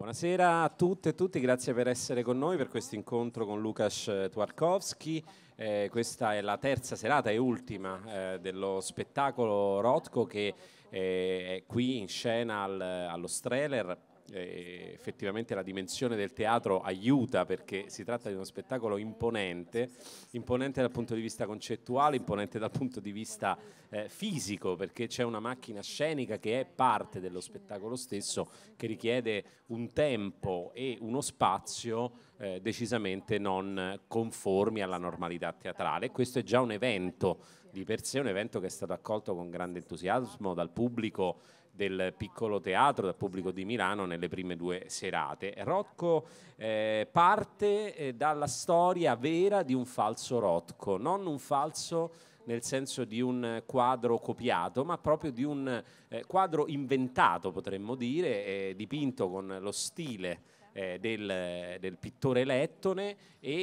Buonasera a tutte e tutti, grazie per essere con noi per questo incontro con Lukasz Twarkowski. Eh, questa è la terza serata e ultima eh, dello spettacolo Rotko che eh, è qui in scena al, allo Streller eh, effettivamente la dimensione del teatro aiuta perché si tratta di uno spettacolo imponente, imponente dal punto di vista concettuale, imponente dal punto di vista eh, fisico perché c'è una macchina scenica che è parte dello spettacolo stesso che richiede un tempo e uno spazio eh, decisamente non conformi alla normalità teatrale. Questo è già un evento di per sé, un evento che è stato accolto con grande entusiasmo dal pubblico del piccolo teatro dal pubblico di Milano nelle prime due serate. Rocco eh, parte eh, dalla storia vera di un falso Rocco, non un falso nel senso di un quadro copiato, ma proprio di un eh, quadro inventato, potremmo dire, eh, dipinto con lo stile eh, del, del, pittore Lettone, e,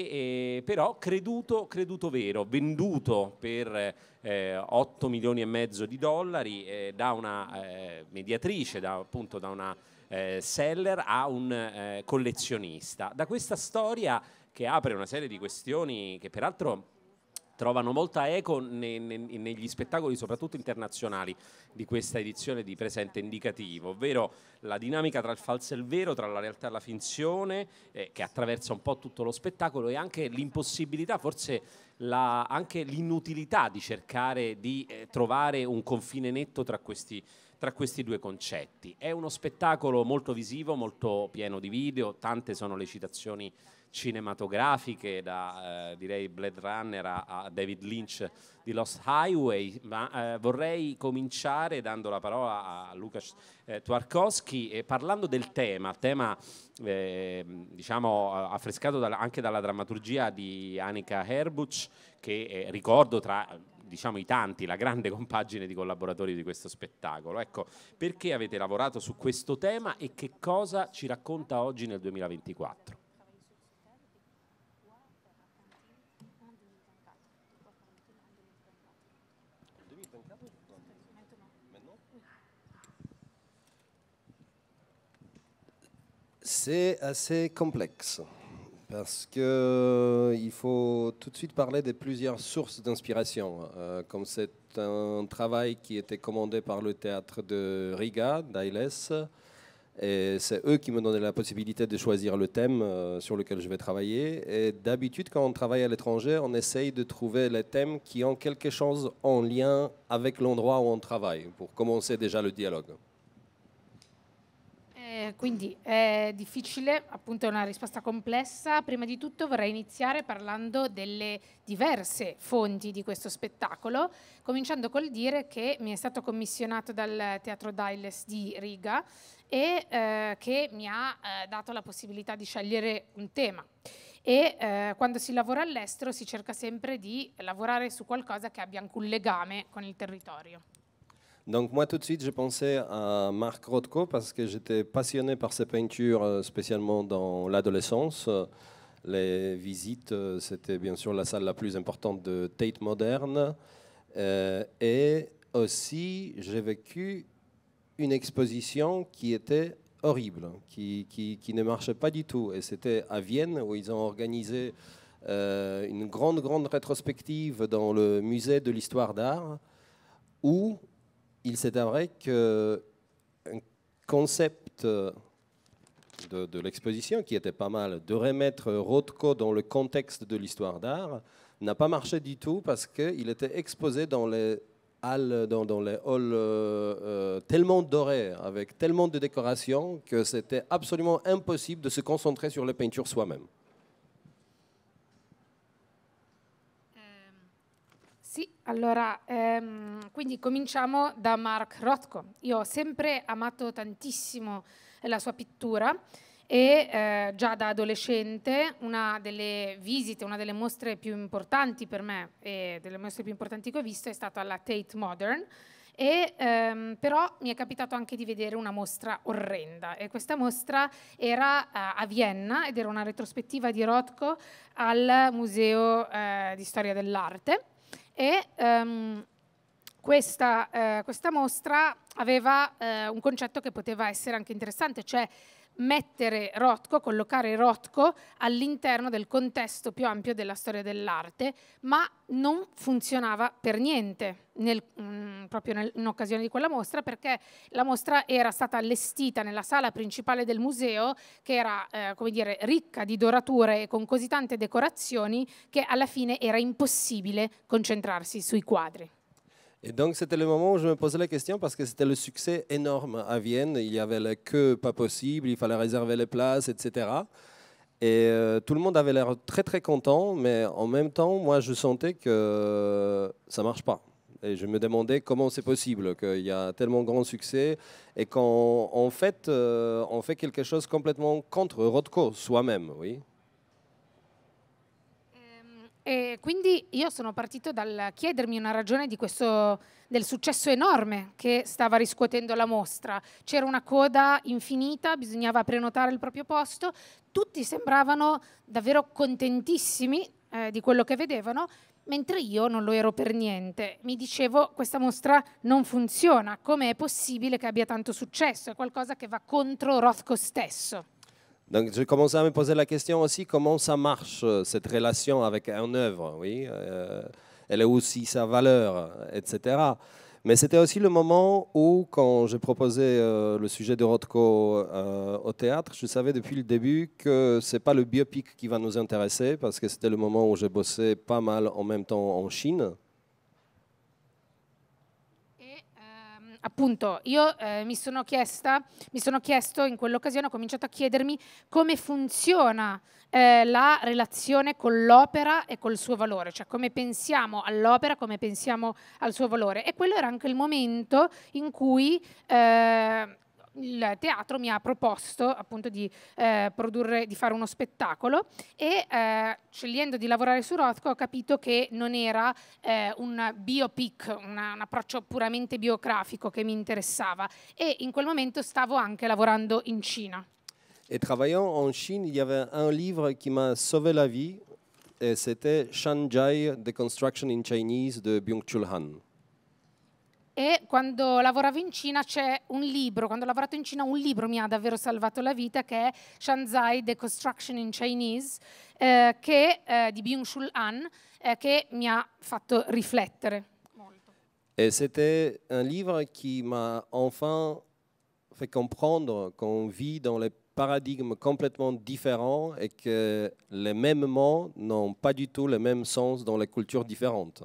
eh, però creduto, creduto, vero, venduto per eh, 8 milioni e mezzo di dollari eh, da una eh, mediatrice, da, appunto da una eh, seller a un eh, collezionista. Da questa storia che apre una serie di questioni che peraltro trovano molta eco ne, ne, negli spettacoli, soprattutto internazionali, di questa edizione di presente indicativo, ovvero la dinamica tra il falso e il vero, tra la realtà e la finzione, eh, che attraversa un po' tutto lo spettacolo e anche l'impossibilità, forse la, anche l'inutilità di cercare di eh, trovare un confine netto tra questi, tra questi due concetti. È uno spettacolo molto visivo, molto pieno di video, tante sono le citazioni cinematografiche, da eh, direi Blade Runner a, a, David Lynch di Lost Highway, ma eh, vorrei cominciare dando la parola a Lukas eh, Twarkowski e parlando del tema, tema ehm, diciamo affrescato da, anche dalla drammaturgia di Annika Herbuch che eh, ricordo tra diciamo i tanti, la grande compagine di collaboratori di questo spettacolo. Ecco, perché avete lavorato su questo tema e che cosa ci racconta oggi nel 2024? C'est assez complexe parce que euh, il faut tout de suite parler de plusieurs sources d'inspiration. Euh, comme c'est un travail qui était commandé par le théâtre de Riga, d'Ailes, et c'est eux qui me donnaient la possibilité de choisir le thème euh, sur lequel je vais travailler. Et d'habitude, quand on travaille à l'étranger, on essaye de trouver les thèmes qui ont quelque chose en lien avec l'endroit où on travaille, pour commencer déjà le dialogue. quindi è difficile, appunto è una risposta complessa. Prima di tutto vorrei iniziare parlando delle diverse fonti di questo spettacolo, cominciando col dire che mi è stato commissionato dal Teatro Diles di Riga e eh, che mi ha eh, dato la possibilità di scegliere un tema. E eh, quando si lavora all'estero si cerca sempre di lavorare su qualcosa che abbia anche un legame con il territorio. Donc moi tout de suite, j'ai pensé à Marc Rothko parce que j'étais passionné par ses peintures, euh, spécialement dans l'adolescence. Les visites, euh, c'était bien sûr la salle la plus importante de Tate Moderne. Euh, et aussi, j'ai vécu une exposition qui était horrible, qui, qui, qui ne marchait pas du tout. Et c'était à Vienne où ils ont organisé une grande, grande rétrospective dans le musée de l'histoire d'art où il s'est avéré qu'un concept de, l'exposition, qui était pas mal, de remettre Rothko dans le contexte de l'histoire d'art, n'a pas marché du tout parce qu'il était exposé dans les halls euh, euh, tellement dorés, avec tellement de décorations, que c'était absolument impossible de se concentrer sur les peintures soi-même. Sì, allora, ehm, quindi cominciamo da Mark Rothko. Io ho sempre amato tantissimo la sua pittura e eh, già da adolescente una delle visite, una delle mostre più importanti per me e delle mostre più importanti che ho visto è stata alla Tate Modern e, ehm, però mi è capitato anche di vedere una mostra orrenda e questa mostra era eh, a Vienna ed era una retrospettiva di Rothko al Museo eh, di Storia dell'Arte e um, questa, eh, questa, mostra aveva eh, un concetto che poteva essere anche interessante, cioè mettere Rothko, collocare Rothko all'interno del contesto più ampio della storia dell'arte, ma non funzionava per niente nel, mh, mm, proprio nel, in occasione di quella mostra perché la mostra era stata allestita nella sala principale del museo che era eh, come dire, ricca di dorature e con così tante decorazioni che alla fine era impossibile concentrarsi sui quadri. Et donc, c'était le moment où je me posais la question parce que c'était le succès énorme à Vienne. Il y avait la queue pas possible, il fallait réserver les places, etc. Et euh, tout le monde avait l'air très très content, mais en même temps, moi, je sentais que ça marche pas. Et je me demandais comment c'est possible qu'il y a tellement grand succès et qu'en fait, euh, on fait quelque chose complètement contre Rodko soi-même, oui. E quindi io sono partito dal chiedermi una ragione questo, del successo enorme che stava riscuotendo la mostra. C'era una coda infinita, bisognava prenotare il proprio posto, tutti sembravano davvero contentissimi eh, di quello che vedevano, mentre io non lo ero per niente. Mi dicevo questa mostra non funziona, come è possibile che abbia tanto successo? È qualcosa che va contro Rothko stesso. Donc, j'ai commencé à me poser la question aussi comment ça marche, euh, cette relation avec un œuvre, oui euh, Elle a aussi sa valeur, etc. Mais c'était aussi le moment où, quand j'ai proposé euh, le sujet de Rothko au théâtre, je savais depuis le début que ce n'est pas le biopic qui va nous intéresser, parce que c'était le moment où j'ai bossé pas mal en même temps en Chine, appunto io eh, mi sono chiesta, mi sono chiesto in quell'occasione, ho cominciato a chiedermi come funziona eh, la relazione con l'opera e col suo valore, cioè come pensiamo all'opera, come pensiamo al suo valore. E quello era anche il momento in cui eh, il teatro mi ha proposto appunto di eh, produrre, di fare uno spettacolo e eh, scegliendo di lavorare su Rothko ho capito che non era eh, un biopic, una, un approccio puramente biografico che mi interessava e in quel momento stavo anche lavorando in Cina. E lavorando in Cina, c'era un libro che mi ha salvato la vita, c'era c'était Shanghai, The Construction in Chinese di Byung-Chul Han e quando lavoravo in Cina c'è un libro, quando ho lavorato in Cina un libro mi ha davvero salvato la vita che è Shanzai Deconstruction in Chinese eh, che, eh, di byung Shul Han eh, che mi ha fatto riflettere. Molto. E c'était un libro che mi ha enfin fait comprendre qu'on vit dans les paradigmes complètement différents et que les mêmes mots n'ont pas du tout le même sens dans les cultures différentes.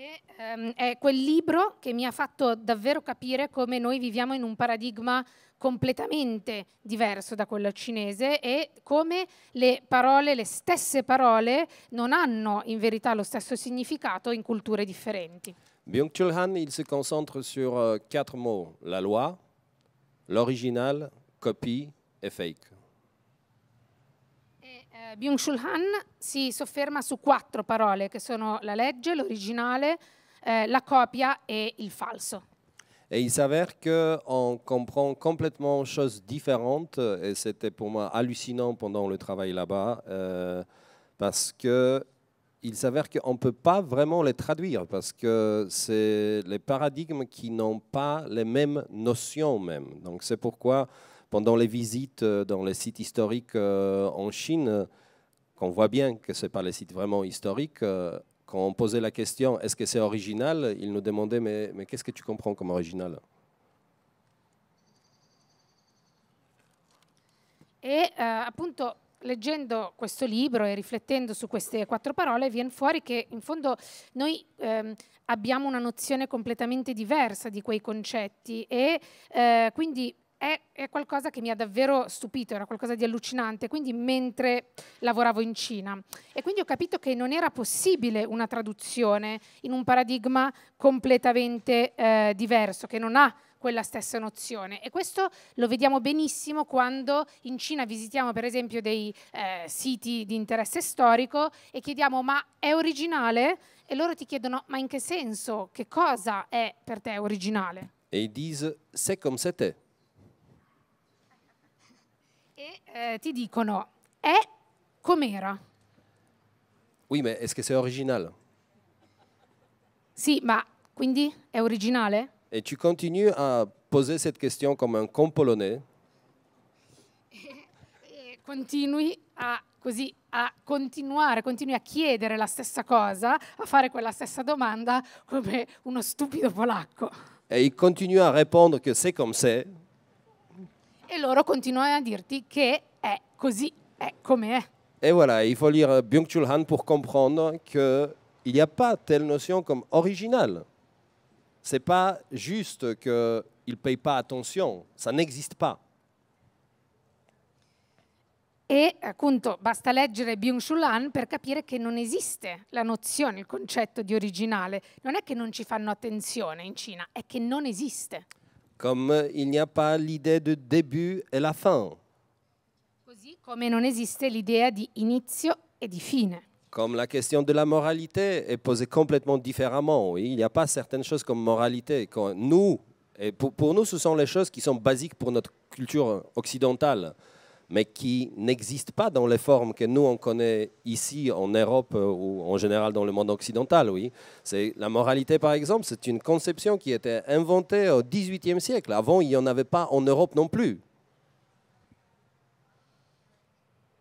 E, ehm, è quel libro che mi ha fatto davvero capire come noi viviamo in un paradigma completamente diverso da quello cinese e come le parole, le stesse parole, non hanno in verità lo stesso significato in culture differenti. Byung-Chul Han, il si concentre su euh, quattro mots, la loi, l'original, copie e fake. Eh, Byung-Chul Han si quatre paroles quattro parole la legge, l'originale, eh, la copie et il falso. Et il s'avère qu'on comprend complètement choses différentes, et c'était pour moi hallucinant pendant le travail là-bas, euh, parce que il s'avère qu'on ne peut pas vraiment les traduire, parce que c'est les paradigmes qui n'ont pas les mêmes notions même. Donc c'est pourquoi pendant les visites euh, dans les sites historiques euh, en Chine, qu'on voit bien que ce n'est pas les sites vraiment historiques, euh, quand on posait la question est-ce que c'est original, ils nous demandaient mais, mais qu'est-ce que tu comprends comme original E eh, appunto leggendo questo libro e riflettendo su queste quattro parole viene fuori che in fondo noi ehm, abbiamo una nozione completamente diversa di quei concetti e eh, quindi è, è qualcosa che mi ha davvero stupito, era qualcosa di allucinante, quindi mentre lavoravo in Cina. E quindi ho capito che non era possibile una traduzione in un paradigma completamente eh, diverso, che non ha quella stessa nozione. E questo lo vediamo benissimo quando in Cina visitiamo per esempio dei eh, siti di interesse storico e chiediamo ma è originale? E loro ti chiedono ma in che senso? Che cosa è per te originale? E ils c'est comme c'était e euh, ti dicono è com'era. Oui, ma est-ce que c'est original Sì, ma quindi è originale? E tu continui a poser cette question come un con polonais. E continui a così a continuare, continui a chiedere la stessa cosa, a fare quella stessa domanda come uno stupido polacco. E continui a rispondere che c'è come comme e loro continuano a dirti che è così, è come è. E voilà, il faut lire Byung-Chul Han pour comprendre il n'y a pas telle notion comme original. C'est pas juste qu'il ne paye pas attention, ça n'existe pas. E appunto basta leggere Byung-Chul per capire che non esiste la nozione, il concetto di originale. Non è che non ci fanno attenzione in Cina, è che non esiste. comme il n'y a pas l'idée de début et la fin. Così come non esiste l'idea di inizio e di fine. Comme la question de la moralité est posée complètement différemment. Il n'y a pas certaines choses comme moralité. nous, et pour nous, ce sont les choses qui sont basiques pour notre culture occidentale mais qui n'existe pas dans les formes que nous, on connaît ici en Europe euh, ou en général dans le monde occidental. Oui. La moralité, par exemple, c'est une conception qui était inventée au XVIIIe siècle. Avant, il n'y en avait pas en Europe non plus.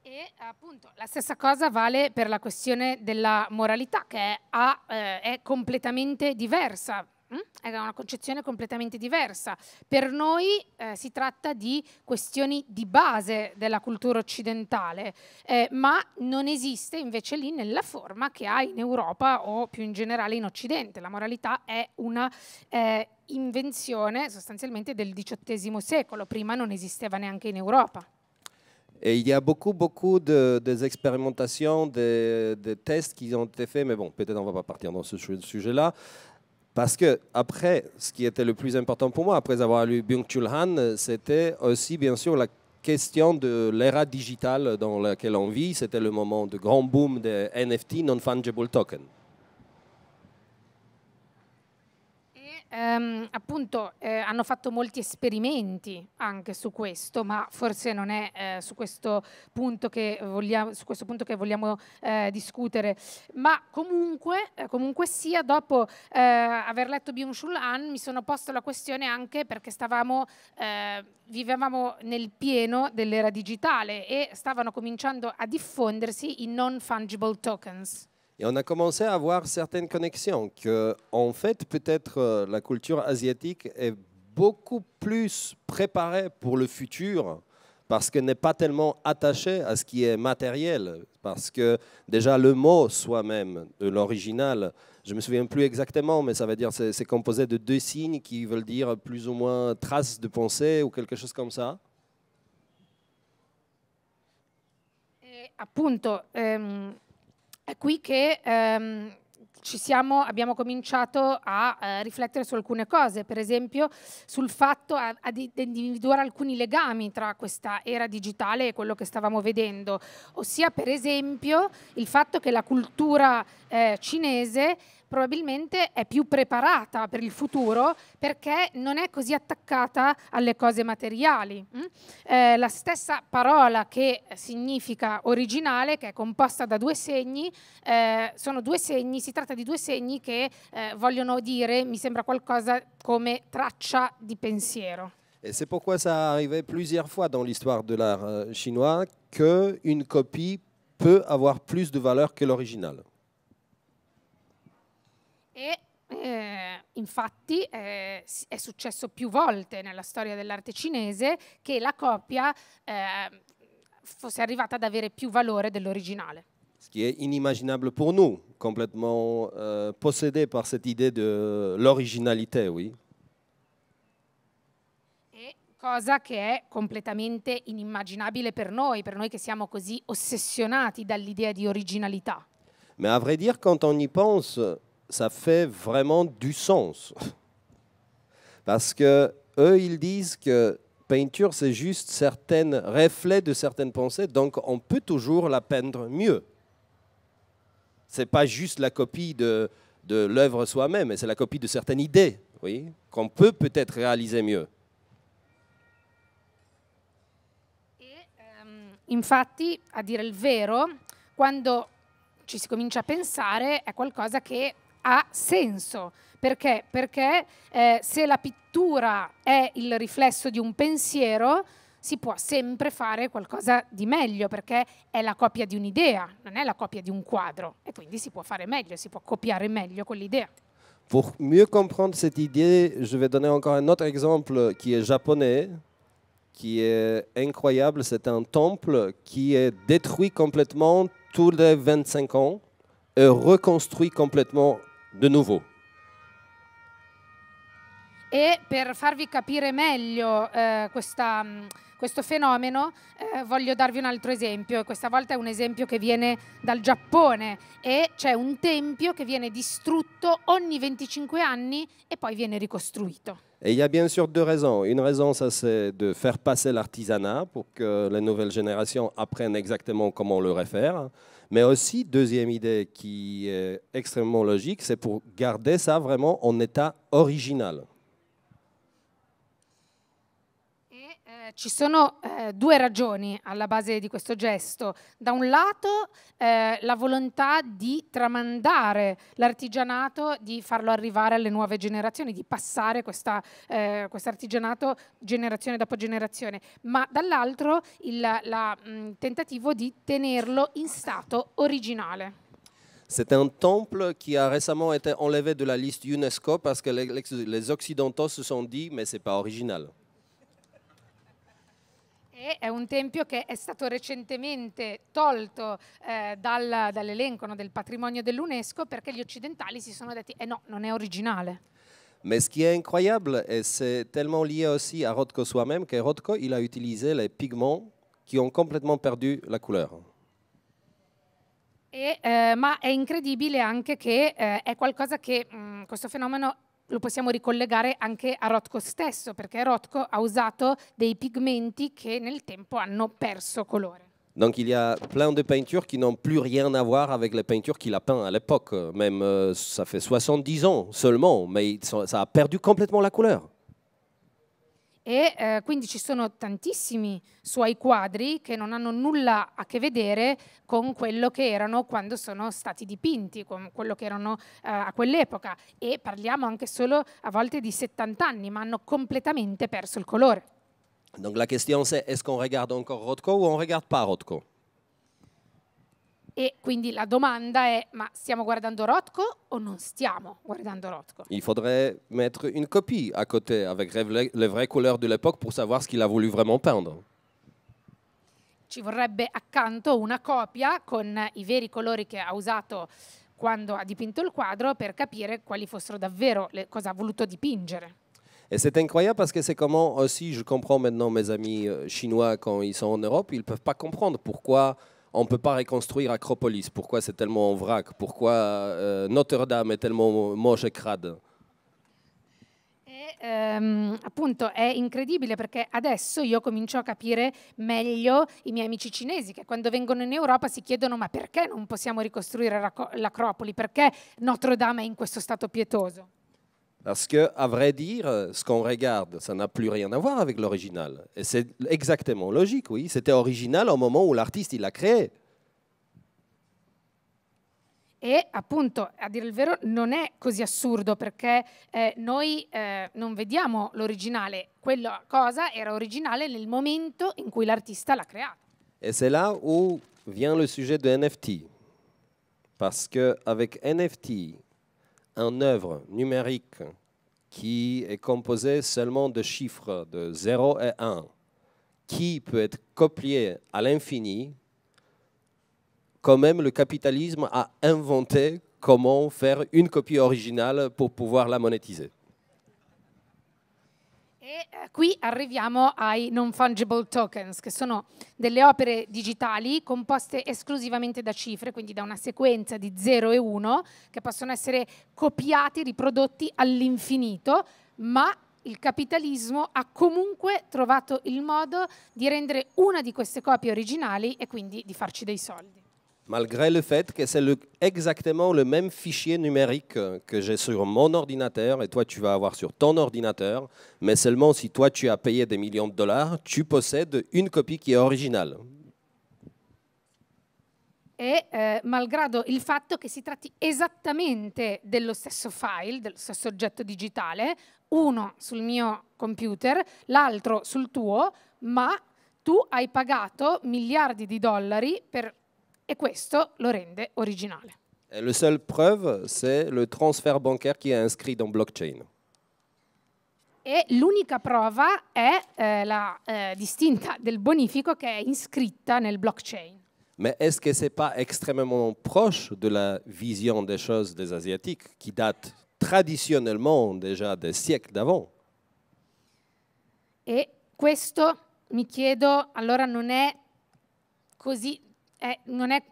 Et appunto la stessa cosa vale per la questione della moralità che qui eh, è completamente diversa era mm? una concezione completamente diversa. Per noi eh, si tratta di questioni di base della cultura occidentale, eh, ma non esiste invece lì nella forma che ha in Europa o più in generale in Occidente. La moralità è una eh, invenzione sostanzialmente del XVIII secolo, prima non esisteva neanche in Europa. Et il y a beaucoup, beaucoup de, des expérimentations, des, des, tests qui ont été faits, mais bon, peut-être on ne va pas partir dans ce sujet-là. Parce que, après, ce qui était le plus important pour moi, après avoir lu Byung-Chul Han, c'était aussi, bien sûr, la question de l'ère digitale dans laquelle on vit. C'était le moment de grand boom des NFT, non-fungible tokens. ehm, appunto eh, hanno fatto molti esperimenti anche su questo, ma forse non è eh, su, questo punto che vogliamo, su questo punto che vogliamo eh, discutere. Ma comunque, eh, comunque sia, dopo eh, aver letto byung shul Han mi sono posto la questione anche perché stavamo, eh, vivevamo nel pieno dell'era digitale e stavano cominciando a diffondersi i non fungible tokens. Et on a commencé à avoir certaines connexions, que en fait, peut-être euh, la culture asiatique est beaucoup plus préparée pour le futur parce qu'elle n'est pas tellement attachée à ce qui est matériel, parce que déjà le mot soi-même, de l'original, je ne me souviens plus exactement, mais ça veut dire c'est composé de deux signes qui veulent dire plus ou moins trace de pensée ou quelque chose comme ça. Eh, appunto, ehm, È qui che ehm, siamo, abbiamo cominciato a eh, riflettere su alcune cose, per esempio sul fatto ad individuare alcuni legami tra questa era digitale e quello che stavamo vedendo, ossia per esempio il fatto che la cultura eh, cinese probabilmente è più preparata per il futuro perché non è così attaccata alle cose materiali. Mm? Eh, la stessa parola che significa originale, che è composta da due segni, eh, sono due segni, si tratta di due segni che eh, vogliono dire, mi sembra qualcosa come traccia di pensiero. Et c'est pourquoi ça arrivait plusieurs fois dans l'histoire de l'art euh, chinois qu'une copie peut avoir plus de valeur que l'original e eh, infatti eh, è successo più volte nella storia dell'arte cinese che la copia eh, fosse arrivata ad avere più valore dell'originale. Ce qui est inimaginable pour nous, complètement euh, possédés par cette idée de l'originalité, oui. E cosa che è completamente inimmaginabile per noi, per noi che siamo così ossessionati dall'idea di originalità. Mais à vrai dire, quand on y pense, ça fait vraiment du sens. Parce que eux, ils disent que peinture, c'est juste certains reflets de certaines pensées, donc on peut toujours la peindre mieux. C'est pas juste la copie de, de l'œuvre soi-même, c'est la copie de certaines idées, oui, qu'on peut peut-être réaliser mieux. Et, ehm, infatti, a dire il vero, quando ci si comincia a pensare è qualcosa che ha senso. Perché? Perché eh, se la pittura è il riflesso di un pensiero, si può sempre fare qualcosa di meglio perché è la copia di un'idea, non è la copia di un quadro e quindi si può fare meglio, si può copiare meglio quell'idea. Pour mieux comprendre cette idée, je vais donner encore un autre exemple qui est japonais, qui est incroyable. C'est un temple qui est détruit complètement tous les 25 ans et reconstruit complètement de nouveau. E per farvi capire meglio eh, questa, mm, questo fenomeno eh, voglio darvi un altro esempio questa volta è un esempio che viene dal Giappone e c'è un tempio che viene distrutto ogni 25 anni e poi viene ricostruito. Et il y a bien sûr deux raisons. Une raison, ça c'est de faire passer l'artisanat pour que les nouvelles générations apprennent exactement comment le refaire. faire. Mais aussi, deuxième idée qui est extrêmement logique, c'est pour garder ça vraiment en état original. ci sono eh, due ragioni alla base di questo gesto. Da un lato eh, la volontà di tramandare l'artigianato, di farlo arrivare alle nuove generazioni, di passare questo eh, quest artigianato generazione dopo generazione, ma dall'altro il la, mh, mm, tentativo di tenerlo in stato originale. C'est un temple qui a récemment été enlevé de la liste UNESCO parce que les, les Occidentaux se sont dit mais c'est pas original. E è un tempio che è stato recentemente tolto eh, dal, dall'elenco no, del patrimonio dell'UNESCO perché gli occidentali si sono detti, eh no, non è originale. Ma ce qui est incroyable, et c'est tellement lié aussi à Rothko soi-même, que Rothko il a utilisé les pigments qui ont complètement perdu la couleur. E, eh, ma è incredibile anche che eh, è qualcosa che mh, mm, questo fenomeno lo possiamo ricollegare anche a Rothko stesso, perché Rothko ha usato dei pigmenti che nel tempo hanno perso colore. Donc il y a plein de peintures qui n'ont plus rien à voir avec les peintures qu'il a peint à l'époque. Même euh, ça fait 70 ans seulement, mais ça a perdu complètement la couleur. e eh, quindi ci sono tantissimi suoi quadri che non hanno nulla a che vedere con quello che erano quando sono stati dipinti, con quello che erano eh, a quell'epoca e parliamo anche solo a volte di 70 anni, ma hanno completamente perso il colore. Donc la question c'est est-ce qu'on regarde encore Rothko ou on regarde pas Rothko e quindi la domanda è, ma stiamo guardando Rotko o non stiamo guardando Rotko? Il faudrait mettre une copie à côté avec le vraies couleurs de l'époque pour savoir ce qu'il a voulu vraiment peindre. Ci vorrebbe accanto una copia con i veri colori che ha usato quando ha dipinto il quadro per capire quali fossero davvero le, cosa ha voluto dipingere. Et c'est incroyable parce que c'est comment aussi, je comprends maintenant mes amis euh, chinois quand ils sont en Europe, ils ne peuvent pas comprendre pourquoi on ne peut pas reconstruire Acropolis, pourquoi c'est tellement en vrac, pourquoi euh, Notre-Dame è tellement moche e crade. E, ehm, appunto è incredibile perché adesso io comincio a capire meglio i miei amici cinesi che quando vengono in Europa si chiedono ma perché non possiamo ricostruire l'Acropoli, perché Notre Dame è in questo stato pietoso? Parce que, à vrai dire, euh, ce qu'on regarde, ça n'a plus rien à voir avec l'original. Et c'est exactement logique, oui. C'était original au moment où l'artiste l'a créé. Et, appunto, a dire il vero, non è così assurdo perché eh, noi eh, non vediamo l'originale. Quella cosa era originale nel momento in cui l'artista l'ha creata. E c'est là où vient le sujet de NFT. Parce que avec NFT, un œuvre numérique qui est composée seulement de chiffres de 0 et 1, qui peut être copiée à l'infini, quand même le capitalisme a inventé comment faire une copie originale pour pouvoir la monétiser. E eh, qui arriviamo ai non fungible tokens, che sono delle opere digitali composte esclusivamente da cifre, quindi da una sequenza di 0 e 1, che possono essere copiati, riprodotti all'infinito, ma il capitalismo ha comunque trovato il modo di rendere una di queste copie originali e quindi di farci dei soldi malgré le fait que c'est exactement le même fichier numérique que j'ai sur mon ordinateur et toi tu vas avoir sur ton ordinateur, mais seulement si toi tu as payé des millions de dollars, tu possèdes une copie qui est originale. E eh, malgrado il fatto che si tratti esattamente dello stesso file, dello stesso oggetto digitale, uno sul mio computer, l'altro sul tuo, ma tu hai pagato miliardi di dollari per e questo lo rende originale. la seule preuve, c'est le transfert bancaire qui est inscrit dans blockchain. E l'unica prova è eh, la eh, distinta del bonifico che è inscritta nel blockchain. Mais est-ce que ce n'est pas extrêmement proche de la vision des choses des Asiatiques, qui date traditionnellement déjà des siècles d'avant E questo, mi chiedo, allora non è così è, non è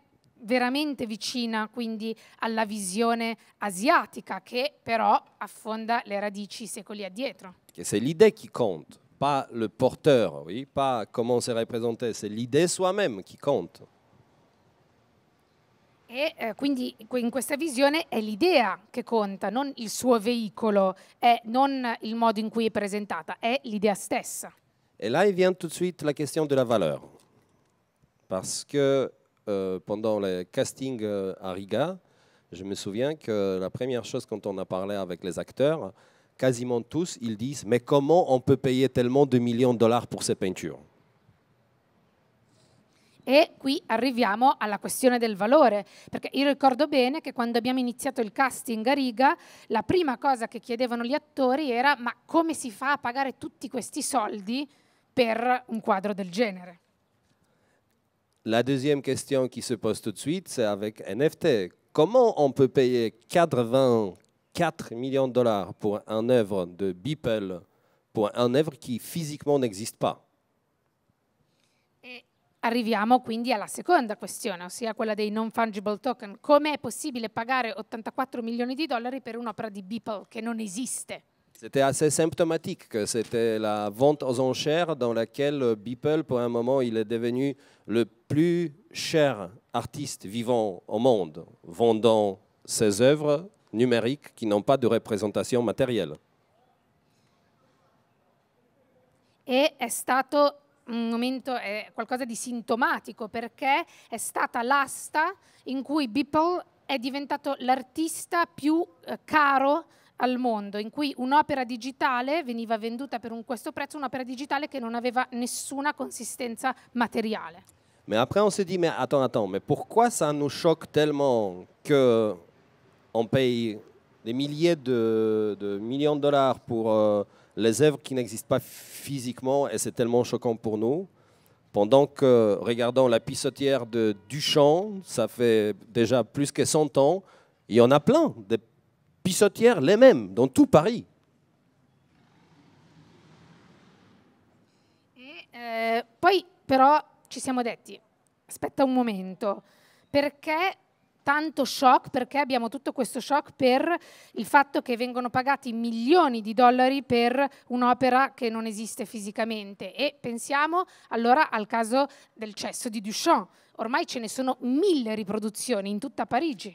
veramente vicina quindi alla visione asiatica che però affonda le radici secoli addietro. Che C'est l'idea qui conta, pas le porteur, oui, pas comment c'est représenté, c'est l'idée soi-même qui compte. E eh, quindi in questa visione è l'idea che conta, non il suo veicolo, è non il modo in cui è presentata, è l'idea stessa. E là vient tout de suite la question de la valeur. Parce que euh, pendant le casting euh, à Riga, je me souviens que la première chose quand on a parlé avec les acteurs, quasiment tous, ils disent Mais comment on peut payer tellement de millions de dollars pour ces peintures E qui arriviamo alla questione del valore, perché io ricordo bene che quando abbiamo iniziato il casting a riga, la prima cosa che chiedevano gli attori era ma come si fa a pagare tutti questi soldi per un quadro del genere? La deuxième question qui se pose tout de suite, c'est avec NFT. Comment on peut payer 84 millions de dollars pour un œuvre de Beeple, pour un œuvre qui physiquement n'existe pas eh, Arriviamo quindi alla seconda questione, ossia quella dei non fungible token. Come è possibile pagare 84 milioni di dollari per un'opera di Beeple che non esiste? C'était assez symptomatique que c'était la vente aux enchères dans laquelle euh, Beeple, pour un moment, il est devenu le plus cher artiste vivant au monde, vendant ses œuvres numériques qui n'ont pas de représentation matérielle. Et c'est stato un momento, è eh, qualcosa di sintomatico perché è stata l'asta in cui Beeple è diventato l'artista più eh, caro monde mondo in cui un'opera digitale veniva venduta per un, questo prezzo, un'opera digitale qui n'avait aveva nessuna consistenza matérielle. Mais après, on s'est dit, mais attends, attends, mais pourquoi ça nous choque tellement que on paye des milliers de, millions de dollars pour euh, les œuvres qui n'existent pas physiquement et c'est tellement choquant pour nous pendant que, regardons la pissotière de Duchamp, ça fait déjà plus que 100 ans, il y en a plein, des pissotières les mêmes dans tout Paris. E, eh, poi però ci siamo detti, aspetta un momento, perché tanto shock perché abbiamo tutto questo shock per il fatto che vengono pagati milioni di dollari per un'opera che non esiste fisicamente e pensiamo allora al caso del cesso di Duchamp. Ormai ce ne sono mille riproduzioni in tutta Parigi.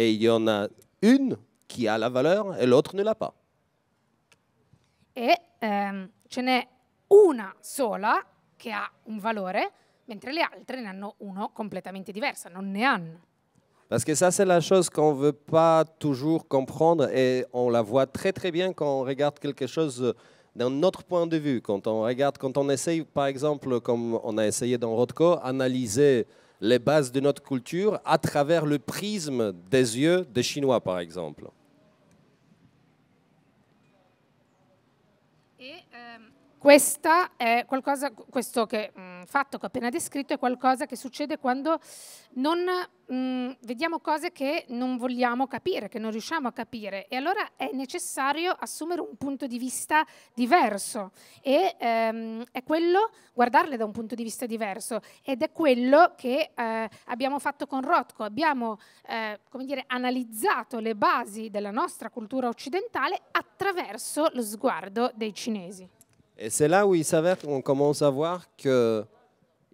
Et il y en a une qui a la valeur et l'autre ne l'a pas. et ehm, ce n'est une seule qui a un valeur, mentre les autres n'en ont une complètement non ne Parce que ça, c'est la chose qu'on ne veut pas toujours comprendre et on la voit très très bien quand on regarde quelque chose d'un autre point de vue. Quand on regarde, quand on essaye, par exemple, comme on a essayé dans Rodko, analyser les bases de notre culture à travers le prisme des yeux des Chinois, par exemple. Qualcosa, questo che, mh, mm, fatto che ho appena descritto è qualcosa che succede quando non, mh, mm, vediamo cose che non vogliamo capire, che non riusciamo a capire e allora è necessario assumere un punto di vista diverso e ehm, è quello guardarle da un punto di vista diverso ed è quello che eh, abbiamo fatto con Rotko, abbiamo eh, dire, analizzato le basi della nostra cultura occidentale attraverso lo sguardo dei cinesi. Et c'est là où il s'avère qu'on commence à voir qu'il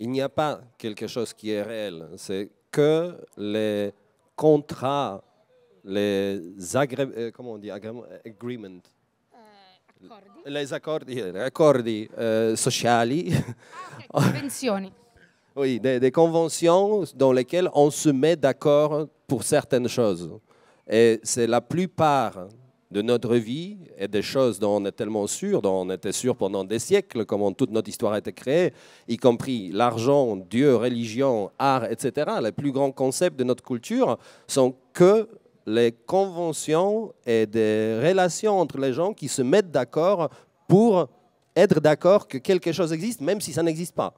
n'y a pas quelque chose qui est réel. C'est que les contrats, les agré... Euh, comment on dit, agreement, euh, les accords accordi euh, ah, oui, des, des, conventions dans lesquelles on se met d'accord pour certaines choses. Et c'est la plupart de notre vie et des choses dont on est tellement sûr, dont on était sûr pendant des siècles, comment toute notre histoire a été créée, y compris l'argent, Dieu, religion, art, etc., les plus grands concepts de notre culture sont que les conventions et des relations entre les gens qui se mettent d'accord pour être d'accord que quelque chose existe, même si ça n'existe pas.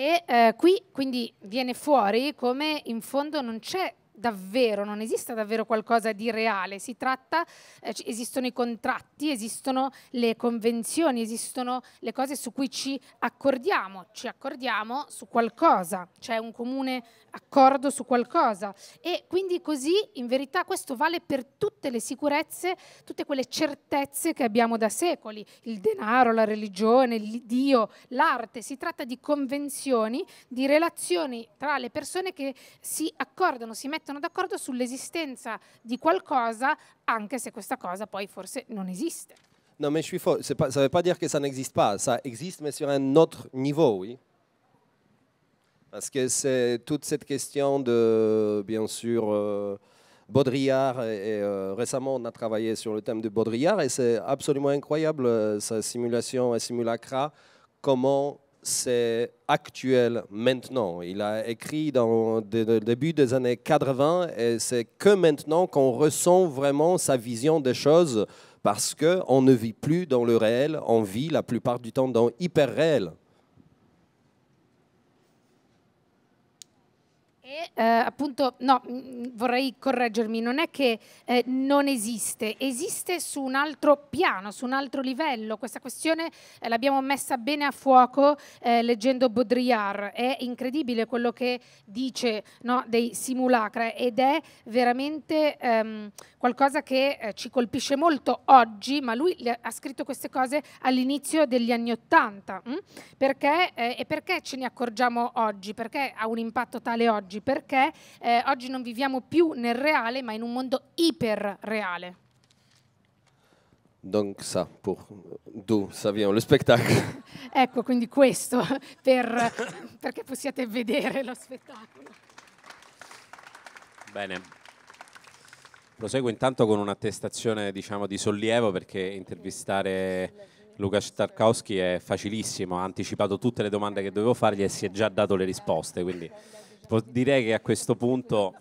E eh, qui quindi viene fuori come in fondo non c'è davvero, non esista davvero qualcosa di reale, si tratta, eh, esistono i contratti, esistono le convenzioni, esistono le cose su cui ci accordiamo, ci accordiamo su qualcosa, c'è un comune accordo su qualcosa e quindi così in verità questo vale per tutte le sicurezze, tutte quelle certezze che abbiamo da secoli, il denaro, la religione, il Dio, l'arte, si tratta di convenzioni, di relazioni tra le persone che si accordano, si mettono mettono d'accordo sull'esistenza di qualcosa, anche se questa cosa poi forse non esiste. Non, mais je suis ça ne veut pas dire que ça n'existe pas. Ça existe, mais sur un autre niveau, oui. Parce que c'est toute cette question de, bien sûr, euh, Baudrillard. Et, euh, récemment, on a travaillé sur le thème de Baudrillard et c'est absolument incroyable, euh, sa simulation et simulacra, comment c'est actuel maintenant. Il a écrit dans le début des années 80 et c'est que maintenant qu'on ressent vraiment sa vision des choses parce qu'on ne vit plus dans le réel, on vit la plupart du temps dans hyper-réel. E eh, appunto, no, mm, mm, vorrei correggermi, non è che eh, non esiste, esiste su un altro piano, su un altro livello. Questa questione eh, l'abbiamo messa bene a fuoco eh, leggendo Baudrillard, è incredibile quello che dice no, dei simulacra ed è veramente ehm, qualcosa che eh, ci colpisce molto oggi, ma lui ha scritto queste cose all'inizio degli anni Ottanta. Mm? Perché? Eh, e perché ce ne accorgiamo oggi? Perché ha un impatto tale oggi? Perché eh, oggi non viviamo più nel reale, ma in un mondo iperreale. Donc ça, pour d'où ça vient le spectacle. ecco, quindi questo, per, perché possiate vedere lo spettacolo. Bene, Proseguo intanto con un'attestazione diciamo, di sollievo perché intervistare Luca Starkowski è facilissimo, ha anticipato tutte le domande che dovevo fargli e si è già dato le risposte, quindi direi che a questo punto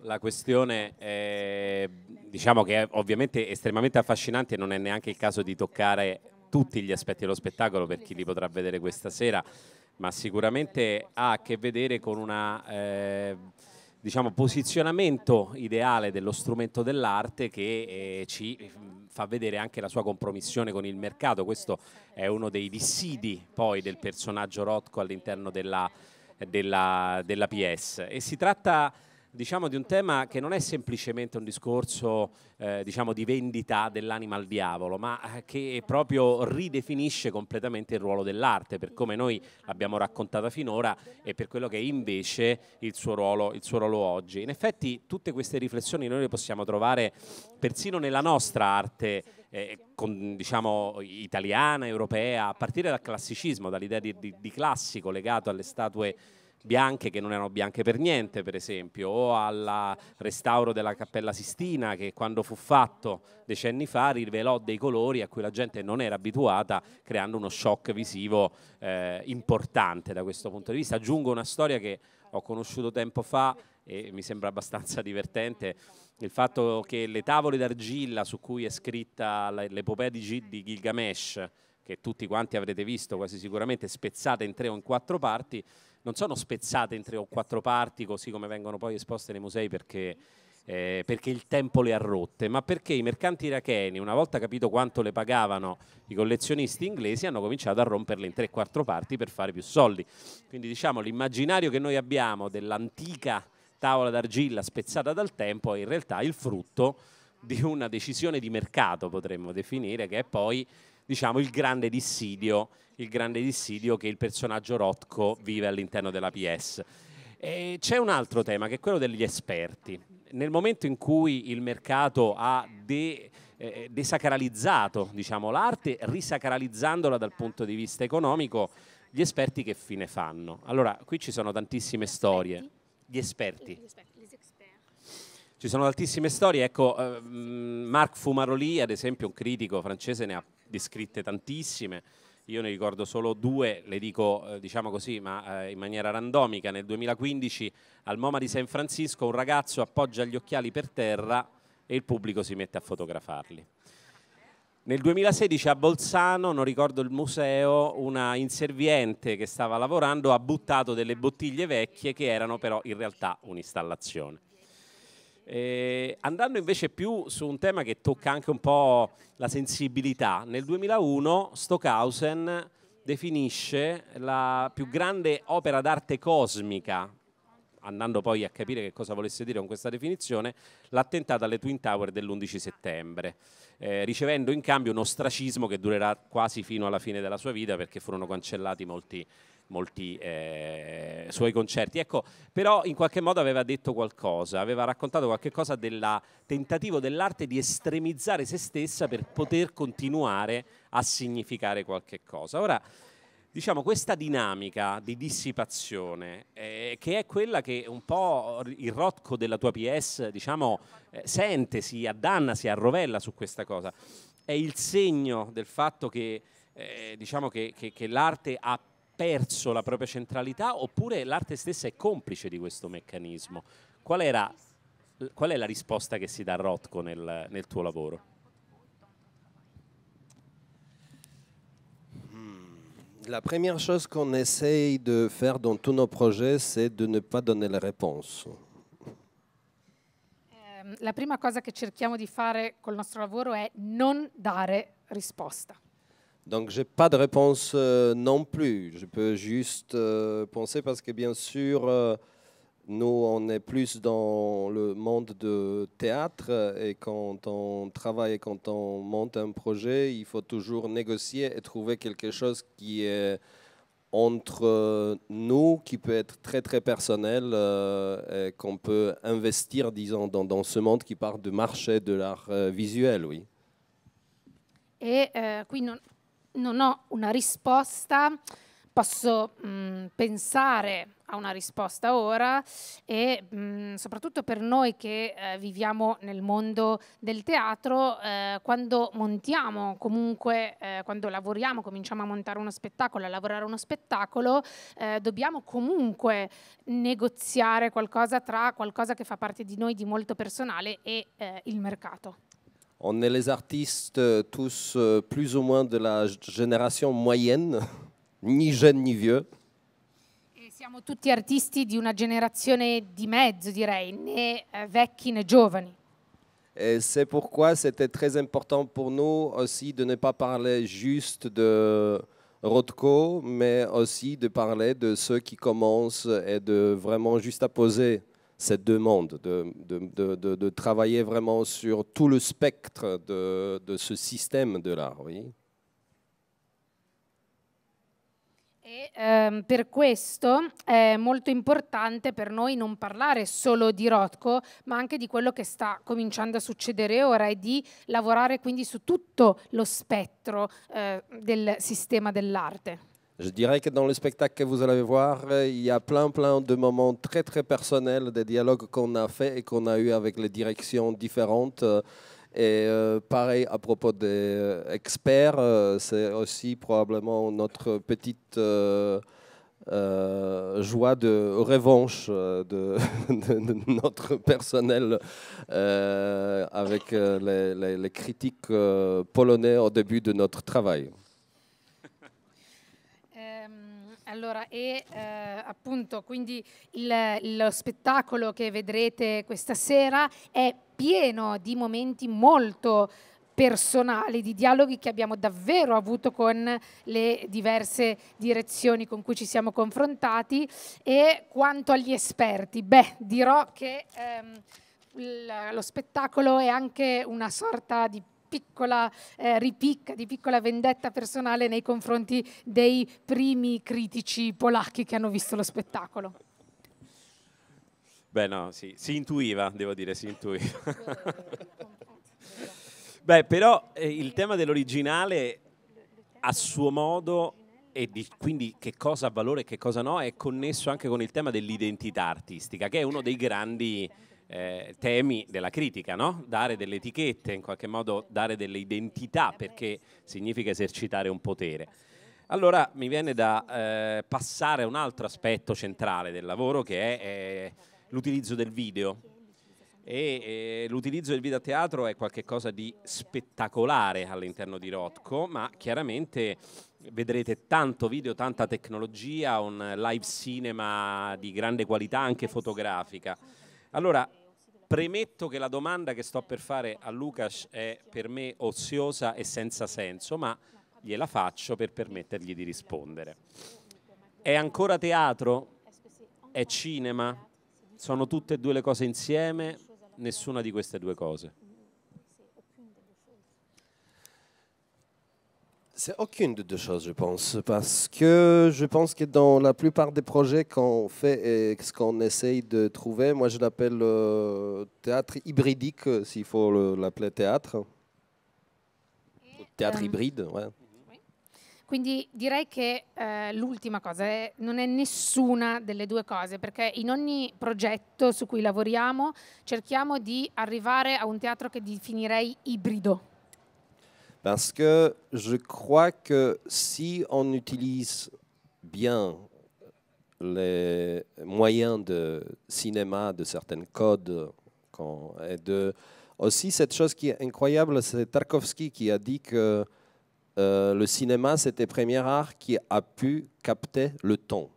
la questione è, diciamo che è ovviamente estremamente affascinante e non è neanche il caso di toccare tutti gli aspetti dello spettacolo per chi li potrà vedere questa sera, ma sicuramente ha a che vedere con una... Eh, diciamo, posizionamento ideale dello strumento dell'arte che eh, ci fa vedere anche la sua compromissione con il mercato. Questo è uno dei dissidi poi del personaggio Rotko all'interno della, della, della PS. E si tratta diciamo, di un tema che non è semplicemente un discorso eh, diciamo, di vendita dell'anima al diavolo, ma eh, che proprio ridefinisce completamente il ruolo dell'arte, per come noi l'abbiamo raccontata finora e per quello che è invece il suo, ruolo, il suo ruolo oggi. In effetti tutte queste riflessioni noi le possiamo trovare persino nella nostra arte eh, con, diciamo, italiana, europea, a partire dal classicismo, dall'idea di, di, di classico legato alle statue bianche che non erano bianche per niente, per esempio, o al restauro della Cappella Sistina che quando fu fatto decenni fa rivelò dei colori a cui la gente non era abituata, creando uno shock visivo eh, importante da questo punto di vista. Aggiungo una storia che ho conosciuto tempo fa e mi sembra abbastanza divertente il fatto che le tavole d'argilla su cui è scritta l'epopea di, G- di Gilgamesh, che tutti quanti avrete visto quasi sicuramente spezzate in tre o in quattro parti, non sono spezzate in tre o quattro parti così come vengono poi esposte nei musei perché, eh, perché il tempo le ha rotte, ma perché i mercanti iracheni, una volta capito quanto le pagavano i collezionisti inglesi, hanno cominciato a romperle in tre o quattro parti per fare più soldi. Quindi diciamo l'immaginario che noi abbiamo dell'antica tavola d'argilla spezzata dal tempo è in realtà il frutto di una decisione di mercato, potremmo definire, che è poi diciamo, il grande dissidio, il grande dissidio che il personaggio Rotko vive all'interno della PS. E c'è un altro tema che è quello degli esperti. Nel momento in cui il mercato ha de, eh, eh, desacralizzato diciamo, l'arte, risacralizzandola dal punto di vista economico, gli esperti che fine fanno? Allora, qui ci sono tantissime storie. Gli esperti. Ci sono tantissime storie, ecco, eh, mm, Marc Fumaroli, ad esempio, un critico francese, ne ha descritte tantissime. Io ne ricordo solo due, le dico eh, diciamo così, ma eh, in maniera randomica. Nel 2015 al MoMA di San Francisco un ragazzo appoggia gli occhiali per terra e il pubblico si mette a fotografarli. Nel 2016 a Bolzano, non ricordo il museo, una inserviente che stava lavorando ha buttato delle bottiglie vecchie che erano però in realtà un'installazione. Eh, andando invece più su un tema che tocca anche un po' la sensibilità, nel 2001 Stockhausen definisce la più grande opera d'arte cosmica, andando poi a capire che cosa volesse dire con questa definizione, l'attentato alle Twin Tower dell'11 settembre, eh, ricevendo in cambio un ostracismo che durerà quasi fino alla fine della sua vita perché furono cancellati molti molti eh, suoi concerti. Ecco, però in qualche modo aveva detto qualcosa, aveva raccontato qualcosa del tentativo dell'arte di estremizzare se stessa per poter continuare a significare qualche cosa. Ora, diciamo, questa dinamica di dissipazione, eh, che è quella che un po' il rotco della tua PS, diciamo, eh, sente, si addanna, si arrovella su questa cosa, è il segno del fatto che, eh, diciamo che, che, che l'arte ha perso la propria centralità oppure l'arte stessa è complice di questo meccanismo? Qual, era, qual è la risposta che si dà a Rotko nel, nel tuo lavoro? Hmm. La prima cosa che essaye di fare dans tutti i nostri progetti è di non dare la réponse. Ehm, la prima cosa che cerchiamo di fare col nostro lavoro è non dare risposta. Donc, je n'ai pas de réponse euh, non plus. Je peux juste euh, penser parce que, bien sûr, euh, nous, on est plus dans le monde de théâtre et quand on travaille quand on monte un projet, il faut toujours négocier et trouver quelque chose qui est entre nous, qui peut être très, très personnel et qu'on peut investir, disons, dans, dans, ce monde qui part du marché de l'art visuel, oui. Et qui non, non ho una risposta, posso mh, mm, pensare a una risposta ora e mh, mm, soprattutto per noi che eh, viviamo nel mondo del teatro, eh, quando montiamo comunque, eh, quando lavoriamo, cominciamo a montare uno spettacolo, a lavorare uno spettacolo, eh, dobbiamo comunque negoziare qualcosa tra qualcosa che fa parte di noi di molto personale e eh, il mercato. On est les artistes euh, tous euh, plus ou moins de la génération moyenne, ni jeunes ni vieux. Et c'est pourquoi c'était très important pour nous aussi de ne pas parler juste de Rothko, mais aussi de parler de ceux qui commencent et de vraiment juste à poser ces deux mondes, de, de, de, de, travailler vraiment sur tout le spectre de, ce système de l'art. Oui? E ehm, per questo è molto importante per noi non parlare solo di Rothko, ma anche di quello che sta cominciando a succedere ora e di lavorare quindi su tutto lo spettro eh, del sistema dell'arte. Je dirais que dans le spectacle que vous allez voir, il y a plein, plein de moments très, très personnels, des dialogues qu'on a fait et qu'on a eu avec les directions différentes. Euh, et euh, pareil à propos des euh, experts, c'est aussi probablement notre petite joie de revanche de, notre personnel avec les, les critiques polonais au début de notre travail. Allora, e eh, appunto, quindi il, lo spettacolo che vedrete questa sera è pieno di momenti molto personali, di dialoghi che abbiamo davvero avuto con le diverse direzioni con cui ci siamo confrontati e quanto agli esperti, beh, dirò che ehm, lo spettacolo è anche una sorta di piccola eh, ripicca, di piccola vendetta personale nei confronti dei primi critici polacchi che hanno visto lo spettacolo. Beh no, sì, si intuiva, devo dire, si intuiva. Beh, però eh, il tema dell'originale a suo modo e di, quindi che cosa ha valore e che cosa no è connesso anche con il tema dell'identità artistica, che è uno dei grandi eh, temi della critica, no? dare delle etichette, in qualche modo dare delle identità, perché significa esercitare un potere. Allora mi viene da eh, passare a un altro aspetto centrale del lavoro che è eh, l'utilizzo del video. E, eh, l'utilizzo del video a teatro è qualcosa di spettacolare all'interno di Rotco, ma chiaramente vedrete tanto video, tanta tecnologia, un live cinema di grande qualità anche fotografica. Allora, premetto che la domanda che sto per fare a Lucas è per me oziosa e senza senso, ma gliela faccio per permettergli di rispondere. È ancora teatro? È cinema? Sono tutte e due le cose insieme? Nessuna di queste due cose. C'est aucune des deux choses, je pense, parce que je pense que dans la plupart des projets qu'on fait et ce qu'on essaye de trouver, moi je l'appelle euh, théâtre hybridique, euh, s'il faut l'appeler théâtre. théâtre ehm. hybride, oui. Quindi direi che eh, l'ultima cosa non è nessuna delle due cose, perché in ogni progetto su cui lavoriamo cerchiamo di arrivare a un teatro che definirei ibrido, parce que je crois que si on utilise bien les moyens de cinéma, de certains codes, et aussi cette chose qui est incroyable, c'est Tarkovsky qui a dit que euh, le cinéma, c'était premier art qui a pu capter le temps.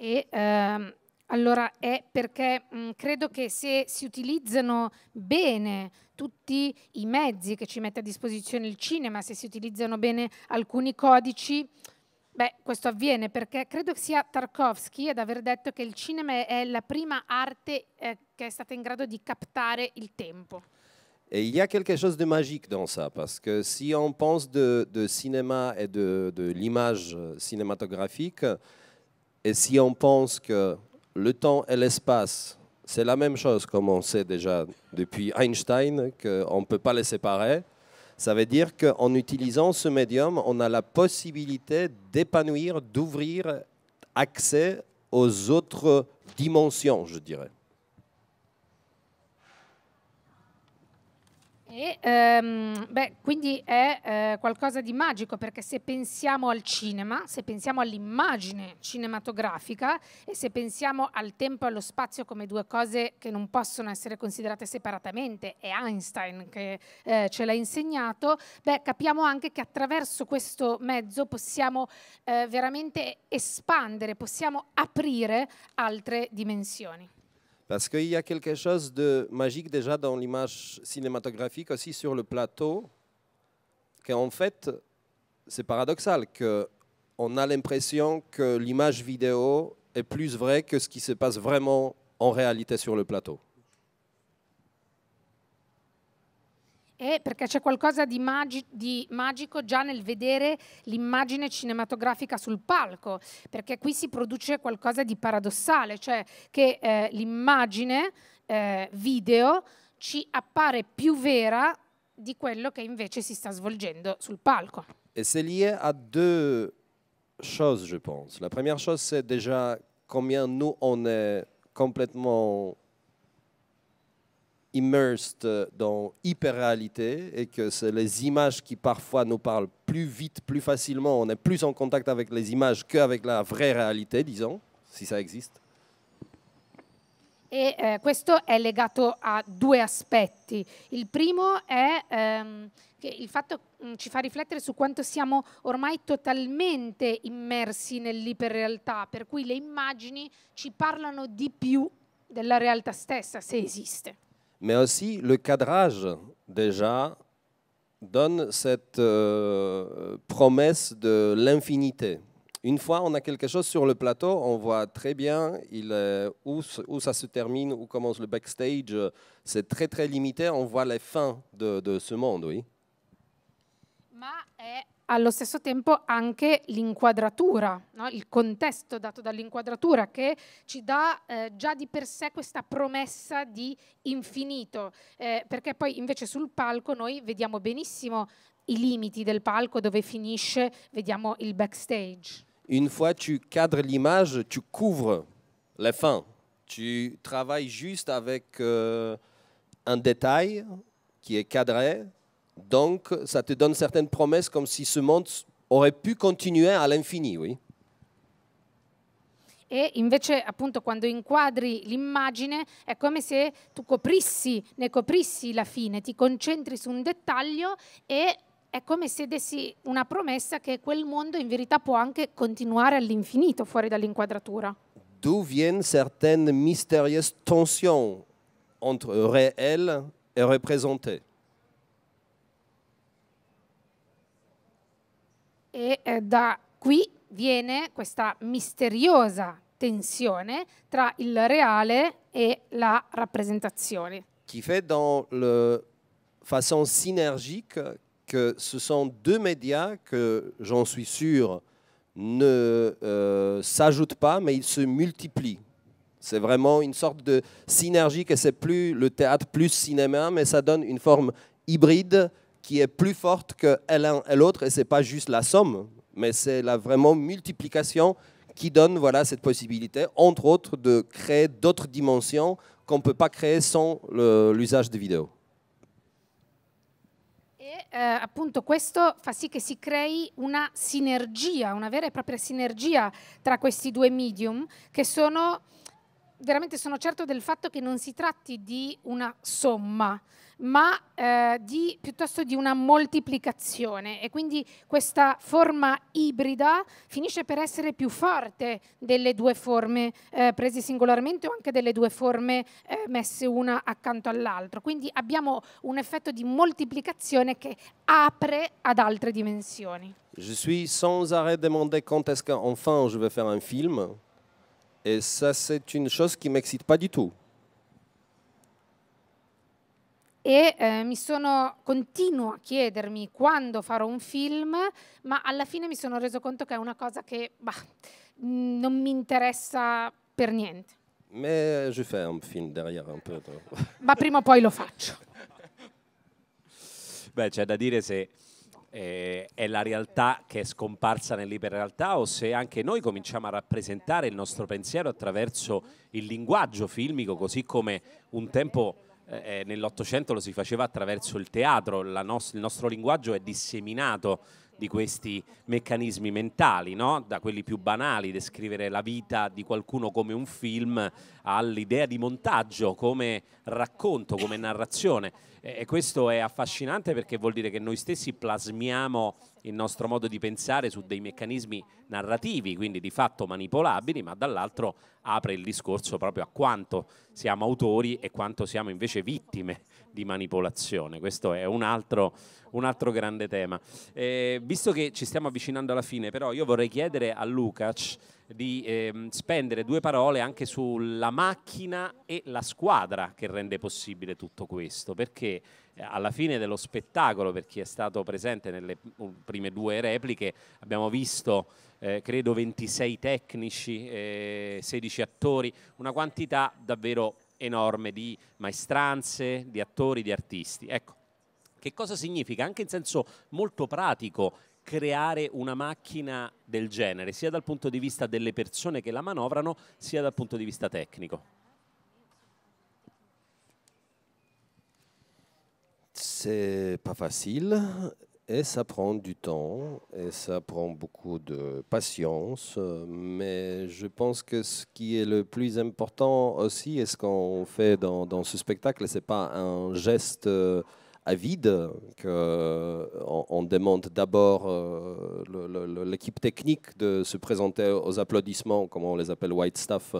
Et euh, Allora è perché mh, credo che se si utilizzano bene tutti i mezzi che ci mette a disposizione il cinema, se si utilizzano bene alcuni codici, beh, questo avviene perché credo che sia Tarkovsky ad aver detto che il cinema è la prima arte eh, che è stata in grado di captare il tempo. Et il y a quelque chose de magique dans ça, parce que si on pense de, de cinéma et de, de l'image cinématographique, et si on pense que le temps et l'espace, c'est la même chose, comme on sait déjà depuis Einstein, qu'on ne peut pas les séparer. Ça veut dire qu'en utilisant ce médium, on a la possibilité d'épanouir, d'ouvrir accès aux autres dimensions, je dirais. E, ehm, beh, quindi è eh, qualcosa di magico perché se pensiamo al cinema, se pensiamo all'immagine cinematografica e se pensiamo al tempo e allo spazio come due cose che non possono essere considerate separatamente, è Einstein che eh, ce l'ha insegnato, beh, capiamo anche che attraverso questo mezzo possiamo eh, veramente espandere, possiamo aprire altre dimensioni. Parce qu'il y a quelque chose de magique déjà dans l'image cinématographique, aussi sur le plateau, qu'en fait, c'est paradoxal, qu'on a l'impression que l'image vidéo est plus vraie que ce qui se passe vraiment en réalité sur le plateau. è perché c'è qualcosa di, magi di, magico già nel vedere l'immagine cinematografica sul palco, perché qui si produce qualcosa di paradossale, cioè che eh, l'immagine eh, video ci appare più vera di quello che invece si sta svolgendo sul palco. E c'est lié à deux choses, je pense. La prima cosa è già combien nous on est complètement immersed dans hyper-réalité et que c'est les images qui parfois nous parlent plus vite, plus facilement. On est plus en contact avec les images qu'avec la vraie réalité, disons, si ça existe. E eh, questo è legato a due aspetti. Il primo è ehm, che il fatto mh, mm, ci fa riflettere su quanto siamo ormai totalmente immersi nell'iperrealtà, per cui le immagini ci parlano di più della realtà stessa, se esiste. mais aussi le cadrage déjà donne cette euh, promesse de l'infinité. Une fois on a quelque chose sur le plateau, on voit très bien il où, où, ça se termine, où commence le backstage. C'est très très limité, on voit les fins de, ce monde, oui. Ma allo stesso tempo anche l'inquadratura, no? il contesto dato dall'inquadratura che ci dà eh, già di per sé questa promessa di infinito, eh, perché poi invece sul palco noi vediamo benissimo i limiti del palco dove finisce, vediamo il backstage. Une fois tu cadres l'image, tu couvres la fin, tu travailles juste avec euh, un détail qui est cadré, Donc, ça te donne certaines promesses comme si ce monde aurait pu continuer à l'infini, oui. E invece, appunto, quando inquadri l'immagine, è come se tu coprissi, ne coprissi la fine, ti concentri su un dettaglio e è come se dessi una promessa che quel mondo in verità può anche continuare all'infinito fuori dall'inquadratura. D'où viennent certaines mystérieuses tensions entre réel et représenté. Et eh, da qui viene questa mystérieuse tension entre il et e la représentation. Qui fait dans la façon synergique que ce sont deux médias que, j'en suis sûr, ne euh, s'ajoutent pas, mais ils se multiplient. C'est vraiment une sorte de synergie que c'est plus le théâtre plus cinéma, mais ça donne une forme hybride qui est plus forte que l'un et l'autre, et ce n'est pas juste la somme, mais c'est la vraiment multiplication qui donne voilà, cette possibilité, entre autres, de créer d'autres dimensions qu'on ne peut pas créer sans l'usage de vidéos. E eh, appunto questo fa sì che si crei una sinergia, una vera e propria sinergia tra questi due medium che sono veramente sono certo del fatto che non si tratti di una somma, ma eh, di, piuttosto di una moltiplicazione e quindi questa forma ibrida finisce per essere più forte delle due forme eh, prese singolarmente o anche delle due forme eh, messe una accanto all'altra. Quindi abbiamo un effetto di moltiplicazione che apre ad altre dimensioni. Je suis sans arrêt demandé quand est-ce qu'enfin je vais faire un film et ça c'est une chose qui m'excite pas du tout e eh, mi sono continuo a chiedermi quando farò un film, ma alla fine mi sono reso conto che è una cosa che bah, non mi interessa per niente. Mais je fais un film derrière un peu. ma prima o poi lo faccio. Beh, c'è da dire se eh, è la realtà che è scomparsa nell'iperrealtà o se anche noi cominciamo a rappresentare il nostro pensiero attraverso il linguaggio filmico, così come un tempo eh, eh, nell'Ottocento lo si faceva attraverso il teatro, nos il nostro linguaggio è disseminato di questi meccanismi mentali, no? da quelli più banali, descrivere la vita di qualcuno come un film all'idea di montaggio come racconto, come narrazione e questo è affascinante perché vuol dire che noi stessi plasmiamo il nostro modo di pensare su dei meccanismi narrativi, quindi di fatto manipolabili, ma dall'altro apre il discorso proprio a quanto siamo autori e quanto siamo invece vittime di manipolazione. Questo è un altro, un altro grande tema. Eh, visto che ci stiamo avvicinando alla fine, però io vorrei chiedere a Lukács di ehm, spendere due parole anche sulla macchina e la squadra che rende possibile tutto questo, perché eh, alla fine dello spettacolo, per chi è stato presente nelle uh, prime due repliche, abbiamo visto eh, credo 26 tecnici, eh, 16 attori, una quantità davvero enorme di maestranze, di attori, di artisti. Ecco, che cosa significa anche in senso molto pratico creare una macchina del genere, sia dal punto di vista delle persone che la manovrano, sia dal punto di vista tecnico? C'est pas facile et ça prend du temps et ça prend beaucoup de patience, mais je pense que ce qui est le plus important aussi et ce qu'on fait dans, ce spectacle, ce n'est pas un geste euh, vide, qu'on euh, on demande d'abord euh, l'équipe technique de se présenter aux applaudissements, comme on les appelle white staff.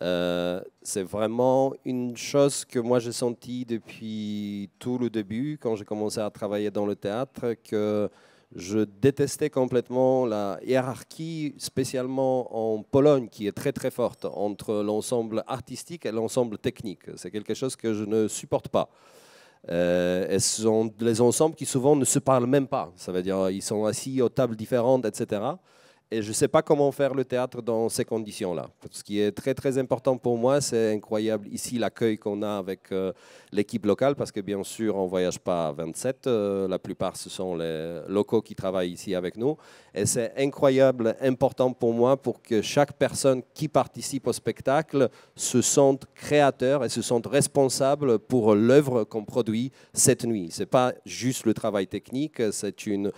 Euh, c'est vraiment une chose que moi j'ai senti depuis tout le début, quand j'ai commencé à travailler dans le théâtre, que je détestais complètement la hiérarchie, spécialement en Pologne, qui est très très forte entre l'ensemble artistique et l'ensemble technique. C'est quelque chose que je ne supporte pas et euh, ce sont des ensembles qui souvent ne se parlent même pas. Ça veut dire ils sont assis aux tables différentes, etc. Et je ne sais pas comment faire le théâtre dans ces conditions-là. Ce qui est très très important pour moi, c'est incroyable ici l'accueil qu'on a avec euh, l'équipe locale, parce que bien sûr, on ne voyage pas à 27. Euh, la plupart, ce sont les locaux qui travaillent ici avec nous. Et c'est incroyable, important pour moi, pour que chaque personne qui participe au spectacle se sente créateur et se sente responsable pour l'œuvre qu'on produit cette nuit. Ce n'est pas juste le travail technique, c'est une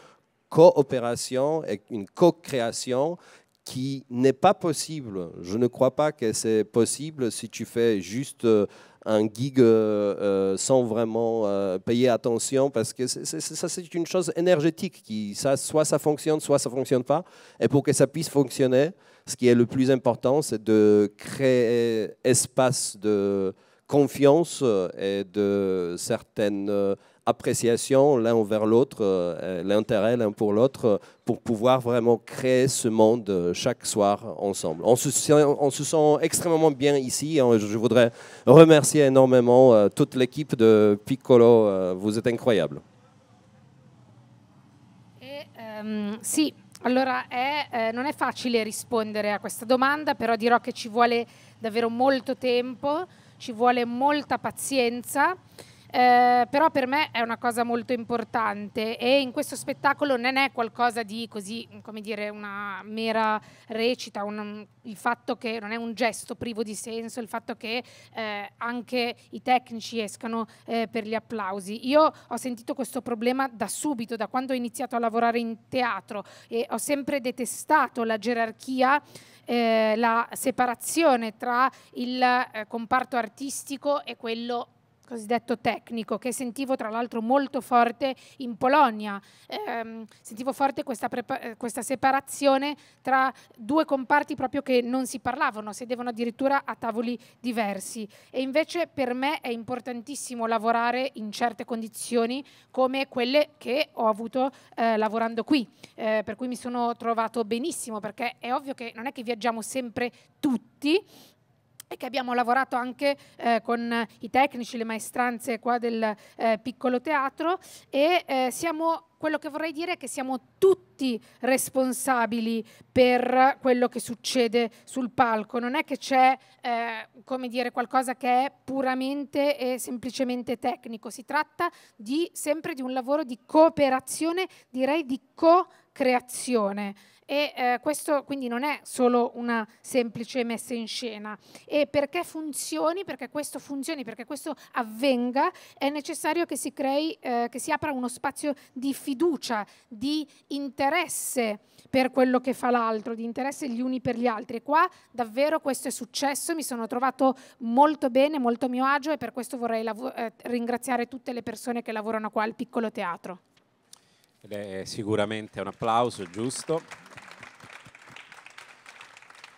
coopération et une co-création qui n'est pas possible. Je ne crois pas que c'est possible si tu fais juste euh, un gig euh, euh, sans vraiment payer attention parce que ça c'est une chose énergétique qui ça soit ça fonctionne soit ça fonctionne pas et pour que ça puisse fonctionner ce qui est le plus important c'est de créer espace de confiance et de certaines appréciation l'un envers l'autre, euh, euh, l'intérêt l'un pour l'autre, euh, pour pouvoir vraiment créer ce monde chaque soir ensemble. On se sent, on se sent extrêmement bien ici. Je voudrais remercier énormément toute l'équipe de Piccolo. Vous êtes incroyables Et, ehm, si. Allora, è, eh, non è facile rispondere a questa domanda, però dirò che ci vuole davvero molto tempo, ci vuole molta patience. Eh, però per me è una cosa molto importante e in questo spettacolo non è qualcosa di così, come dire, una mera recita, un, il fatto che non è un gesto privo di senso, il fatto che eh, anche i tecnici escano eh, per gli applausi. Io ho sentito questo problema da subito, da quando ho iniziato a lavorare in teatro e ho sempre detestato la gerarchia eh, la separazione tra il eh, comparto artistico e quello cosiddetto tecnico, che sentivo tra l'altro molto forte in Polonia. Eh, sentivo forte questa, eh, questa, separazione tra due comparti proprio che non si parlavano, sedevano addirittura a tavoli diversi. E invece per me è importantissimo lavorare in certe condizioni come quelle che ho avuto eh, lavorando qui, eh, per cui mi sono trovato benissimo, perché è ovvio che non è che viaggiamo sempre tutti, e che abbiamo lavorato anche eh, con i tecnici, le maestranze qua del eh, piccolo teatro e eh, siamo quello che vorrei dire è che siamo tutti responsabili per quello che succede sul palco, non è che c'è eh, dire, qualcosa che è puramente e semplicemente tecnico, si tratta di, sempre di un lavoro di cooperazione, direi di cooperazione creazione e eh, questo quindi non è solo una semplice messa in scena e perché funzioni, perché questo funzioni, perché questo avvenga è necessario che si crei, eh, che si apra uno spazio di fiducia, di interesse per quello che fa l'altro, di interesse gli uni per gli altri e qua davvero questo è successo, mi sono trovato molto bene, molto a mio agio e per questo vorrei eh, ringraziare tutte le persone che lavorano qua al piccolo teatro. Ed è sicuramente un applauso giusto.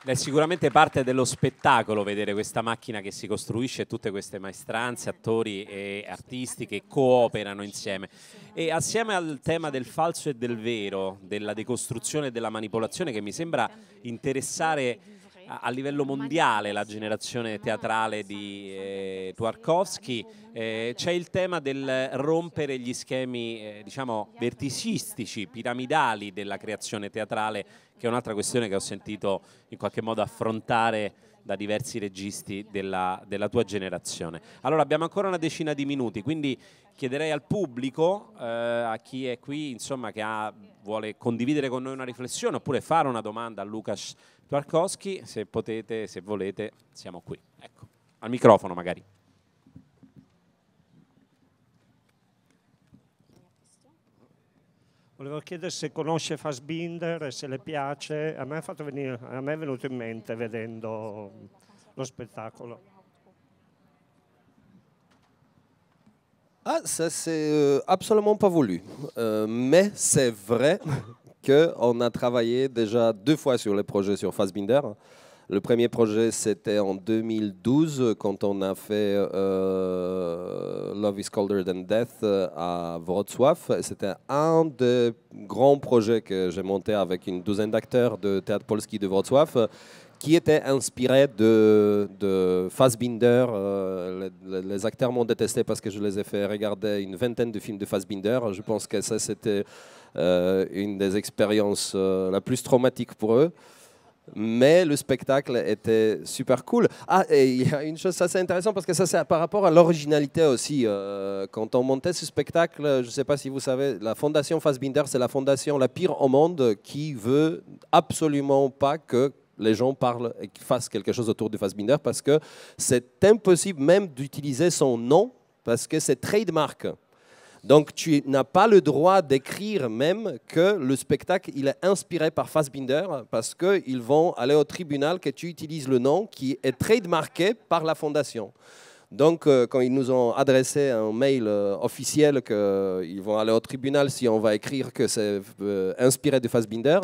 Ed è sicuramente parte dello spettacolo vedere questa macchina che si costruisce, tutte queste maestranze, attori e artisti che cooperano insieme. E assieme al tema del falso e del vero, della decostruzione e della manipolazione che mi sembra interessare a livello mondiale la generazione teatrale di eh, Twarkovsky, eh, c'è il tema del rompere gli schemi eh, diciamo verticistici, piramidali della creazione teatrale, che è un'altra questione che ho sentito in qualche modo affrontare da diversi registi della, della, tua generazione. Allora abbiamo ancora una decina di minuti, quindi chiederei al pubblico, eh, a chi è qui, insomma, che ha, vuole condividere con noi una riflessione oppure fare una domanda a Lukas Twarkowski, se potete, se volete, siamo qui. Ecco, al microfono magari. Volevo chiedere se conosce Fassbinder e se le piace. A me, venire, a me venu venuto in mente vedendo lo spettacolo. Ah, ça c'est euh, absolument pas voulu. Euh, mais c'est vrai qu'on a travaillé déjà deux fois sur les projets sur Fassbinder. Le premier projet, c'était en 2012, quand on a fait euh, Love is Colder Than Death euh, à Wrocław. C'était un des grands projets que j'ai monté avec une douzaine d'acteurs de Théâtre Polski de Wrocław qui était inspiré de, de Fassbinder. Euh, les, acteurs m'ont détesté parce que je les ai fait regarder une vingtaine de films de Fassbinder. Je pense que ça, c'était une des expériences la plus traumatique pour eux mais le spectacle était super cool. Ah, et il y a une chose assez intéressante parce que ça, c'est par rapport à l'originalité aussi. Euh, quand on montait ce spectacle, je ne sais pas si vous savez, la fondation Fassbinder, c'est la fondation la pire au monde qui veut absolument pas que les gens parlent et fassent quelque chose autour de Fassbinder parce que c'est impossible même d'utiliser son nom parce que c'est trademark. Donc tu n'as pas le droit d'écrire même que le spectacle il est inspiré par Fassbinder parce qu'ils vont aller au tribunal que tu utilises le nom qui est trademarké par la fondation. Donc, euh, quand ils nous ont adressé un mail euh, officiel qu'ils euh, vont aller au tribunal si on va écrire que c'est inspiré de Fassbinder,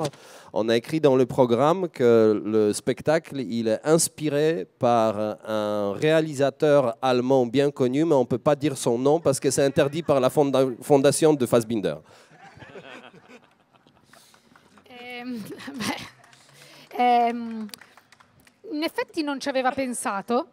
on a écrit dans le programme que le spectacle, il est inspiré par un réalisateur allemand bien connu, mais on ne peut pas dire son nom parce que c'est interdit par la fondation de Fassbinder. Ehm, ehm, in effetti non ci pas pensé.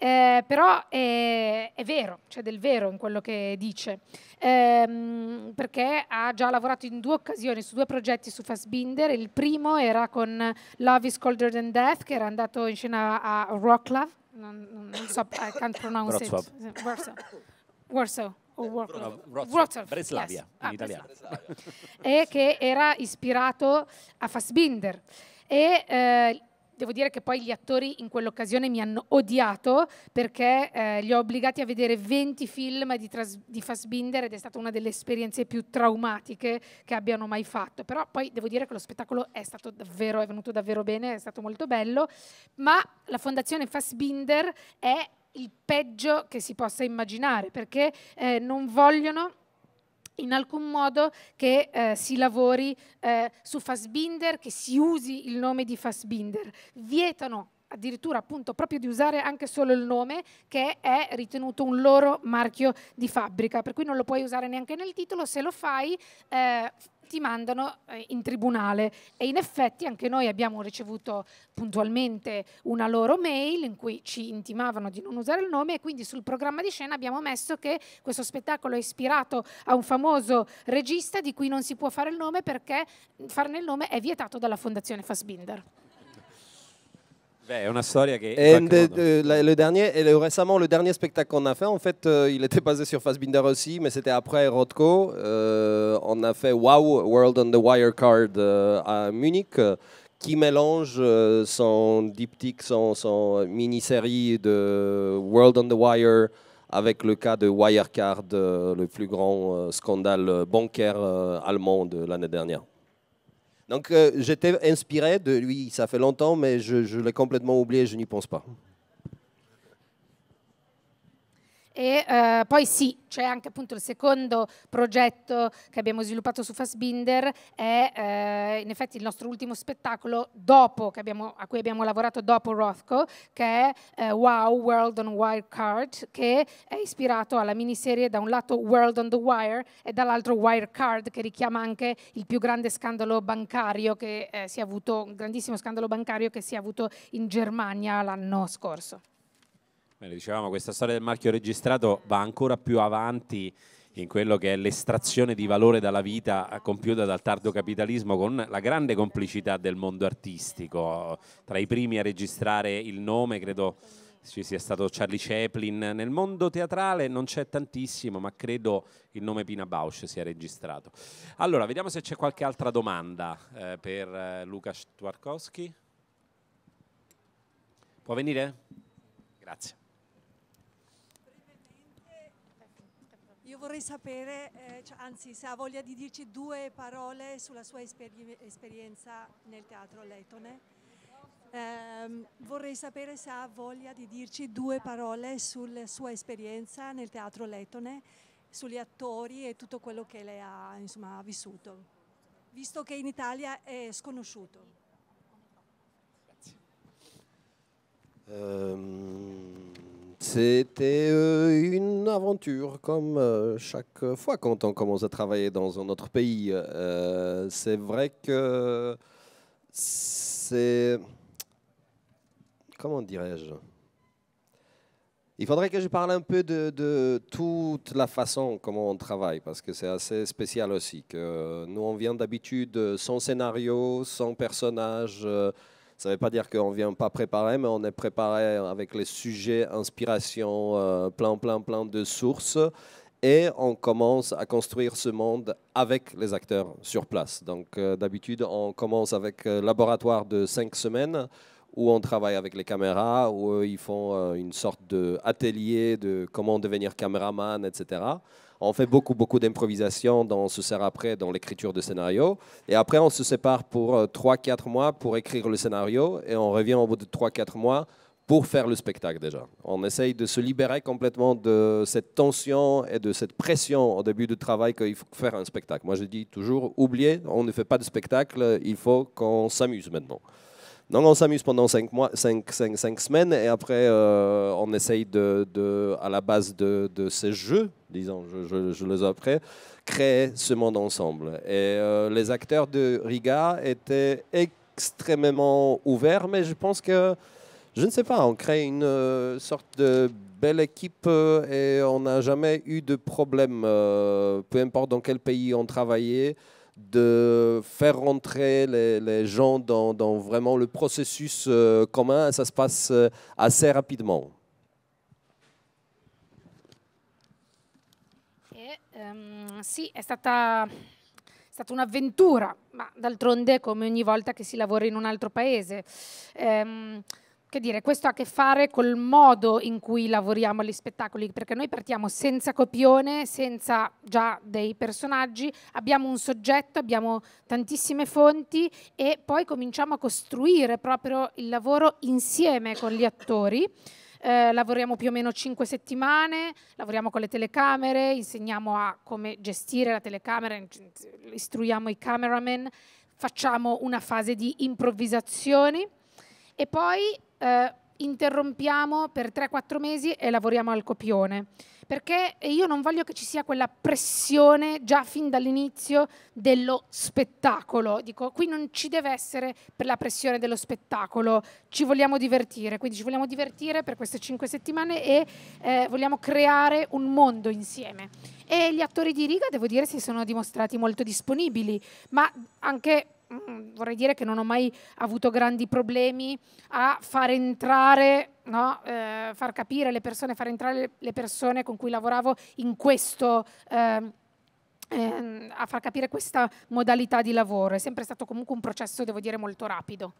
Eh, però è, è vero, c'è cioè del vero in quello che dice, ehm, perché ha già lavorato in due occasioni su due progetti su Fassbinder. Il primo era con Love is Colder Than Death, che era andato in scena a Wroclaw, non, non, non so, I can't pronounce it. Warsaw. Warsaw. Wroclaw. Wroclaw. Breslavia, yes. ah, in italiano. e che era ispirato a Fassbinder. E eh, devo dire che poi gli attori in quell'occasione mi hanno odiato perché eh, li ho obbligati a vedere 20 film di, tras- di Fassbinder ed è stata una delle esperienze più traumatiche che abbiano mai fatto. Però poi devo dire che lo spettacolo è stato davvero, è venuto davvero bene, è stato molto bello, ma la Fondazione Fassbinder è il peggio che si possa immaginare perché eh, non vogliono in alcun modo che eh, si lavori eh, su Fassbinder, che si usi il nome di Fassbinder. Vietano addirittura appunto proprio di usare anche solo il nome che è ritenuto un loro marchio di fabbrica, per cui non lo puoi usare neanche nel titolo, se lo fai eh, ti mandano eh, in tribunale e in effetti anche noi abbiamo ricevuto puntualmente una loro mail in cui ci intimavano di non usare il nome e quindi sul programma di scena abbiamo messo che questo spettacolo è ispirato a un famoso regista di cui non si può fare il nome perché farne il nome è vietato dalla Fondazione Fassbinder. Et eh, le dernier, et eh, récemment, le dernier spectacle qu'on a fait, en fait, euh, il était basé sur Fassbinder aussi, mais c'était après Rodko. Euh, on a fait Wow World on the Wirecard euh, à Munich, qui mélange son diptyque, son mini-série de World on the Wire avec le cas de Wirecard, le plus grand scandale bancaire allemand de l'année dernière. Donc euh, j'étais inspiré de lui, ça fait longtemps, mais je l'ai complètement oublié, je n'y pense pas. e eh, poi sì, c'è anche appunto il secondo progetto che abbiamo sviluppato su Fassbinder, è eh, in effetti il nostro ultimo spettacolo dopo, abbiamo, a cui abbiamo lavorato dopo Rothko, che è eh, Wow World on Wirecard, che è ispirato alla miniserie da un lato World on the Wire e dall'altro Wirecard, che richiama anche il più grande scandalo bancario che eh, si è avuto, un grandissimo scandalo bancario che si è avuto in Germania l'anno scorso. Bene, dicevamo, questa storia del marchio registrato va ancora più avanti in quello che è l'estrazione di valore dalla vita compiuta dal tardo capitalismo con la grande complicità del mondo artistico. Tra i primi a registrare il nome, credo ci sia stato Charlie Chaplin. Nel mondo teatrale non c'è tantissimo, ma credo il nome Pina Bausch sia registrato. Allora, vediamo se c'è qualche altra domanda eh, per eh, Luca Twarkowski. Può venire? Grazie. Io vorrei sapere, eh, cioè, anzi se ha voglia di dirci due parole sulla sua esperi esperienza nel teatro letone. Eh, vorrei sapere se ha voglia di dirci due parole sulla sua esperienza nel teatro letone, sugli attori e tutto quello che lei ha insomma, vissuto, visto che in Italia è sconosciuto. Grazie. Um... C'était euh, une aventure, comme euh, chaque fois quand on commence à travailler dans un autre pays. Euh, c'est vrai que c'est... Comment dirais-je Il faudrait que je parle un peu de, toute la façon comment on travaille, parce que c'est assez spécial aussi. Que nous, on vient d'habitude sans scénario, sans personnage. Ça ne veut pas dire qu'on ne vient pas préparer, mais on est préparé avec les sujets, inspiration, euh, plein, plein, plein de sources. Et on commence à construire ce monde avec les acteurs sur place. Donc euh, d'habitude, on commence avec un euh, laboratoire de cinq semaines où on travaille avec les caméras, où ils font une sorte d'atelier de comment devenir caméraman, etc. On fait beaucoup, beaucoup d'improvisation on se sert après dans l'écriture de scénario. Et après, on se sépare pour 3-4 euh, mois pour écrire le scénario et on revient au bout de 3-4 mois pour faire le spectacle déjà. On essaye de se libérer complètement de cette tension et de cette pression au début du travail qu'il faut faire un spectacle. Moi, je dis toujours, oubliez, on ne fait pas de spectacle, il faut qu'on s'amuse maintenant. Donc on s'amuse pendant 5 mois, cinq, cinq, cinq, semaines et après euh, on essaye de, à la base de, ces jeux, disons, je, les apprends, créer ce monde ensemble. Et euh, les acteurs de Riga étaient extrêmement ouverts, mais je pense que je ne sais pas, on crée une euh, sorte de belle équipe et on n'a jamais eu de problème, peu importe dans quel pays on travaillait de faire rentrer les, gens dans, vraiment le processus euh, commun. Ça se passe euh, assez rapidement. si e, euh, si, è stata, è stata un'avventura, ma d'altronde come ogni volta che si lavora in un altro paese. Ehm, che dire, questo ha a che fare col modo in cui lavoriamo agli spettacoli, perché noi partiamo senza copione, senza già dei personaggi, abbiamo un soggetto, abbiamo tantissime fonti e poi cominciamo a costruire proprio il lavoro insieme con gli attori. Eh, lavoriamo più o meno cinque settimane, lavoriamo con le telecamere, insegniamo a come gestire la telecamera, istruiamo i cameraman, facciamo una fase di improvvisazioni e poi eh, interrompiamo per 3-4 mesi e lavoriamo al copione. Perché io non voglio che ci sia quella pressione già fin dall'inizio dello spettacolo. Dico, qui non ci deve essere per la pressione dello spettacolo, ci vogliamo divertire. Quindi ci vogliamo divertire per queste 5 settimane e eh, vogliamo creare un mondo insieme. E gli attori di riga, devo dire, si sono dimostrati molto disponibili, ma anche Mm, vorrei dire che non ho mai avuto grandi problemi a far entrare, no, eh, far capire le persone, far entrare le persone con cui lavoravo in questo... eh, a far capire questa modalità di lavoro è sempre stato comunque un processo devo dire molto rapido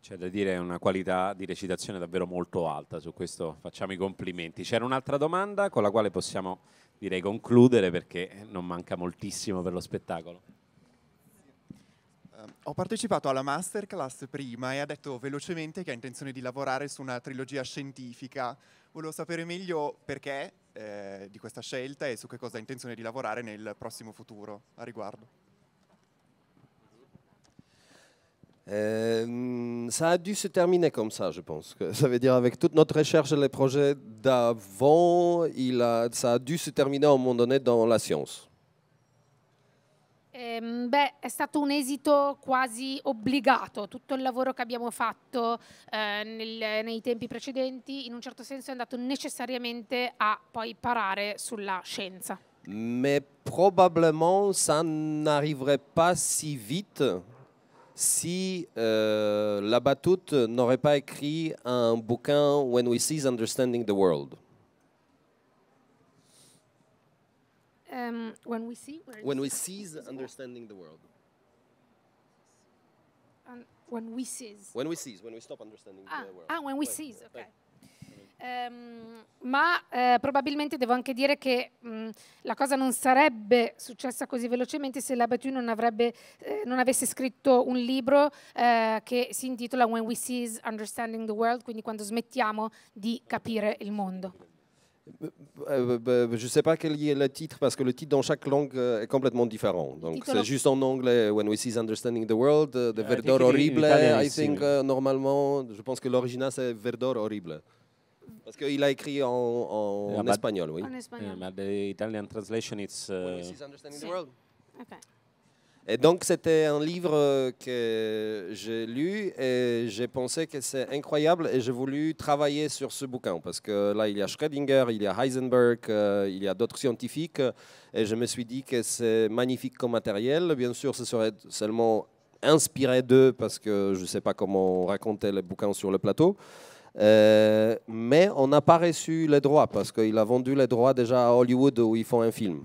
c'è da dire una qualità di recitazione davvero molto alta, su questo facciamo i complimenti. C'era un'altra domanda con la quale possiamo direi concludere perché non manca moltissimo per lo spettacolo. Ehm, ho partecipato alla masterclass prima e ha detto velocemente che ha intenzione di lavorare su una trilogia scientifica. Volevo sapere meglio perché eh, di questa scelta e su che cosa ha intenzione di lavorare nel prossimo futuro a riguardo. Euh, ça a dû se terminer comme ça, je pense. Que ça veut dire avec toute notre recherche et les projets d'avant, ça a dû se terminer à un moment donné dans la science. Ehm, beh, è stato un esito quasi obbligato. Tutto il lavoro che abbiamo fatto eh, nel, nei tempi precedenti, in un certo senso, è andato necessariamente a poi parare sulla scienza. Ma probablement, ça n'arriverait pas si vite si euh, la Batute n'aurait pas écrit un bouquin When We Cease Understanding the World. Um, when we see. When we seize understanding the world. Um, when we seize. When we seize, when we stop understanding ah, the world. Ah, when we when, seize, ok. Um, ma eh, probabilmente devo anche dire che mh, mm, la cosa non sarebbe successa così velocemente se Labattu non, eh, non avesse scritto un libro eh, che si intitola When We Seize Understanding the World, quindi quando smettiamo di capire il mondo. Euh, euh, bah, bah, je ne sais pas quel est le titre, parce que le titre dans chaque langue euh, est complètement différent. Donc c'est juste en anglais, When We Cease Understanding the World, The Verdor Horrible, I think, normalement, je pense que l'original c'est Verdor Horrible. Parce qu'il a écrit en, espagnol, oui. En espagnol. Italian translation, when We Understanding the World. Okay. Et donc, c'était un livre euh, que j'ai lu et j'ai pensé que c'est incroyable et j'ai voulu travailler sur ce bouquin parce que là, il y a Schrödinger, il y a Heisenberg, euh, il y a d'autres scientifiques et je me suis dit que c'est magnifique comme matériel. Bien sûr, ce serait seulement inspiré d'eux parce que je ne sais pas comment raconter les bouquins sur le plateau. Euh, mais on n'a pas reçu les droits parce qu'il a vendu les droits déjà à Hollywood où ils font un film.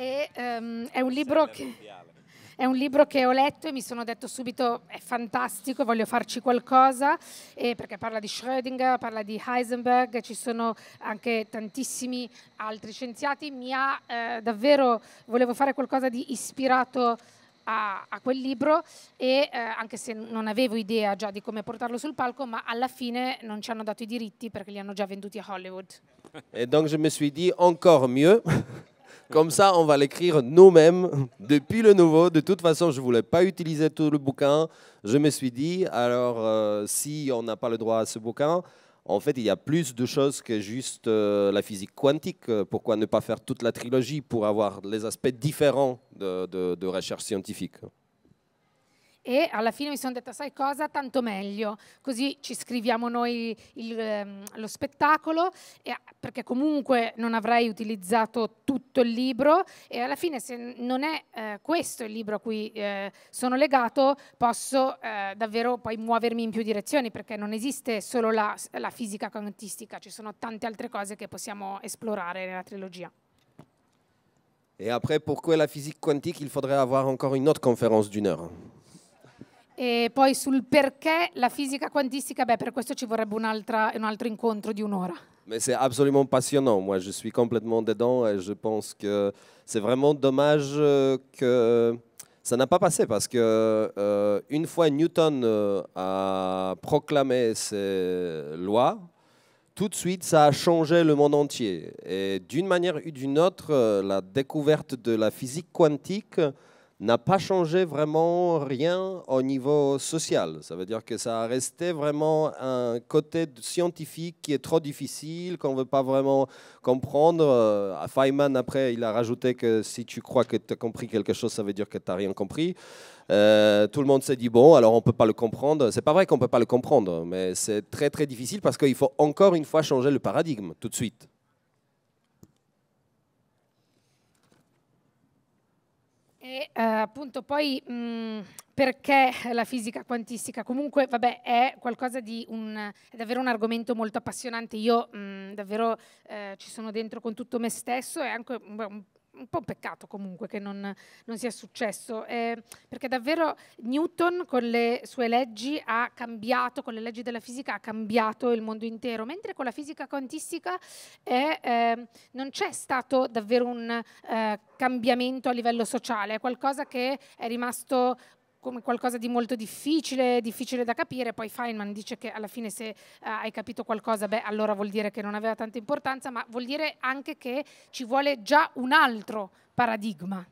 E, um, è, un che, è un libro che ho letto e mi sono detto subito è fantastico, voglio farci qualcosa, eh, perché parla di Schrödinger, parla di Heisenberg, ci sono anche tantissimi altri scienziati, mi ha eh, davvero, volevo fare qualcosa di ispirato a, a, quel libro e eh, anche se non avevo idea già di come portarlo sul palco, ma alla fine non ci hanno dato i diritti perché li hanno già venduti a Hollywood. E donc je me suis dit encore mieux. Comme ça, on va l'écrire nous-mêmes depuis le nouveau. De toute façon, je ne voulais pas utiliser tout le bouquin. Je me suis dit, alors, euh, si on n'a pas le droit à ce bouquin, en fait, il y a plus de choses que juste euh, la physique quantique. Euh, pourquoi ne pas faire toute la trilogie pour avoir les aspects différents de recherche scientifique e alla fine mi sono detta, sai cosa, tanto meglio, così ci scriviamo noi il, ehm, lo spettacolo, e, perché comunque non avrei utilizzato tutto il libro e alla fine se non è eh, questo il libro a cui eh, sono legato, posso eh, davvero poi muovermi in più direzioni, perché non esiste solo la, la fisica quantistica, ci sono tante altre cose che possiamo esplorare nella trilogia. e après, pourquoi la physique quantique Il faudrait avoir encore une autre conférence d'une heure. puis, sur le pourquoi, la physique quantistique, pour per il ci un, un altro d'une heure. Mais c'est absolument passionnant. Moi, je suis complètement dedans et je pense que c'est vraiment dommage euh, que ça n'a pas passé parce que euh, une fois Newton euh, a proclamé ses lois, tout de suite, ça a changé le monde entier. Et d'une manière ou d'une autre, la découverte de la physique quantique n'a pas changé vraiment rien au niveau social. Ça veut dire que ça a resté vraiment un côté scientifique qui est trop difficile, qu'on ne veut pas vraiment comprendre. Euh, Feynman, après, il a rajouté que si tu crois que tu as compris quelque chose, ça veut dire que tu n'as rien compris. Euh, tout le monde s'est dit bon, alors on ne peut pas le comprendre. C'est pas vrai qu'on ne peut pas le comprendre, mais c'est très très difficile parce qu'il faut encore une fois changer le paradigme tout de suite. E eh, appunto poi mh, perché la fisica quantistica? Comunque, vabbè, è qualcosa di un, è davvero un argomento molto appassionante. Io mh, davvero eh, ci sono dentro con tutto me stesso e anche un, un po' un peccato comunque che non, non sia successo, eh, perché davvero Newton con le sue leggi ha cambiato, con le leggi della fisica ha cambiato il mondo intero, mentre con la fisica quantistica è, eh, non c'è stato davvero un eh, cambiamento a livello sociale, è qualcosa che è rimasto come qualcosa di molto difficile, difficile da capire, poi Feynman dice che alla fine se eh, hai capito qualcosa, beh, allora vuol dire che non aveva tanta importanza, ma vuol dire anche che ci vuole già un altro paradigma.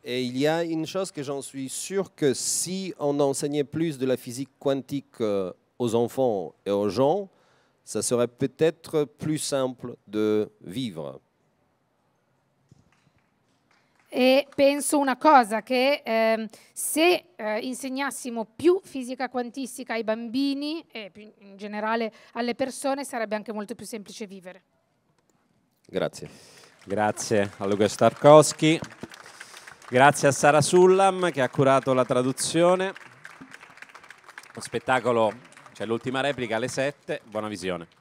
E il y a une chose que j'en suis sûr que si on enseignait plus de la physique quantique euh, aux enfants et aux gens, ça serait peut-être plus simple de vivre e penso una cosa, che eh, se eh, insegnassimo più fisica quantistica ai bambini e più in generale alle persone sarebbe anche molto più semplice vivere. Grazie. Grazie a Luca Starkowski, grazie a Sara Sullam che ha curato la traduzione. Lo spettacolo, c'è cioè l'ultima replica alle 7, buona visione.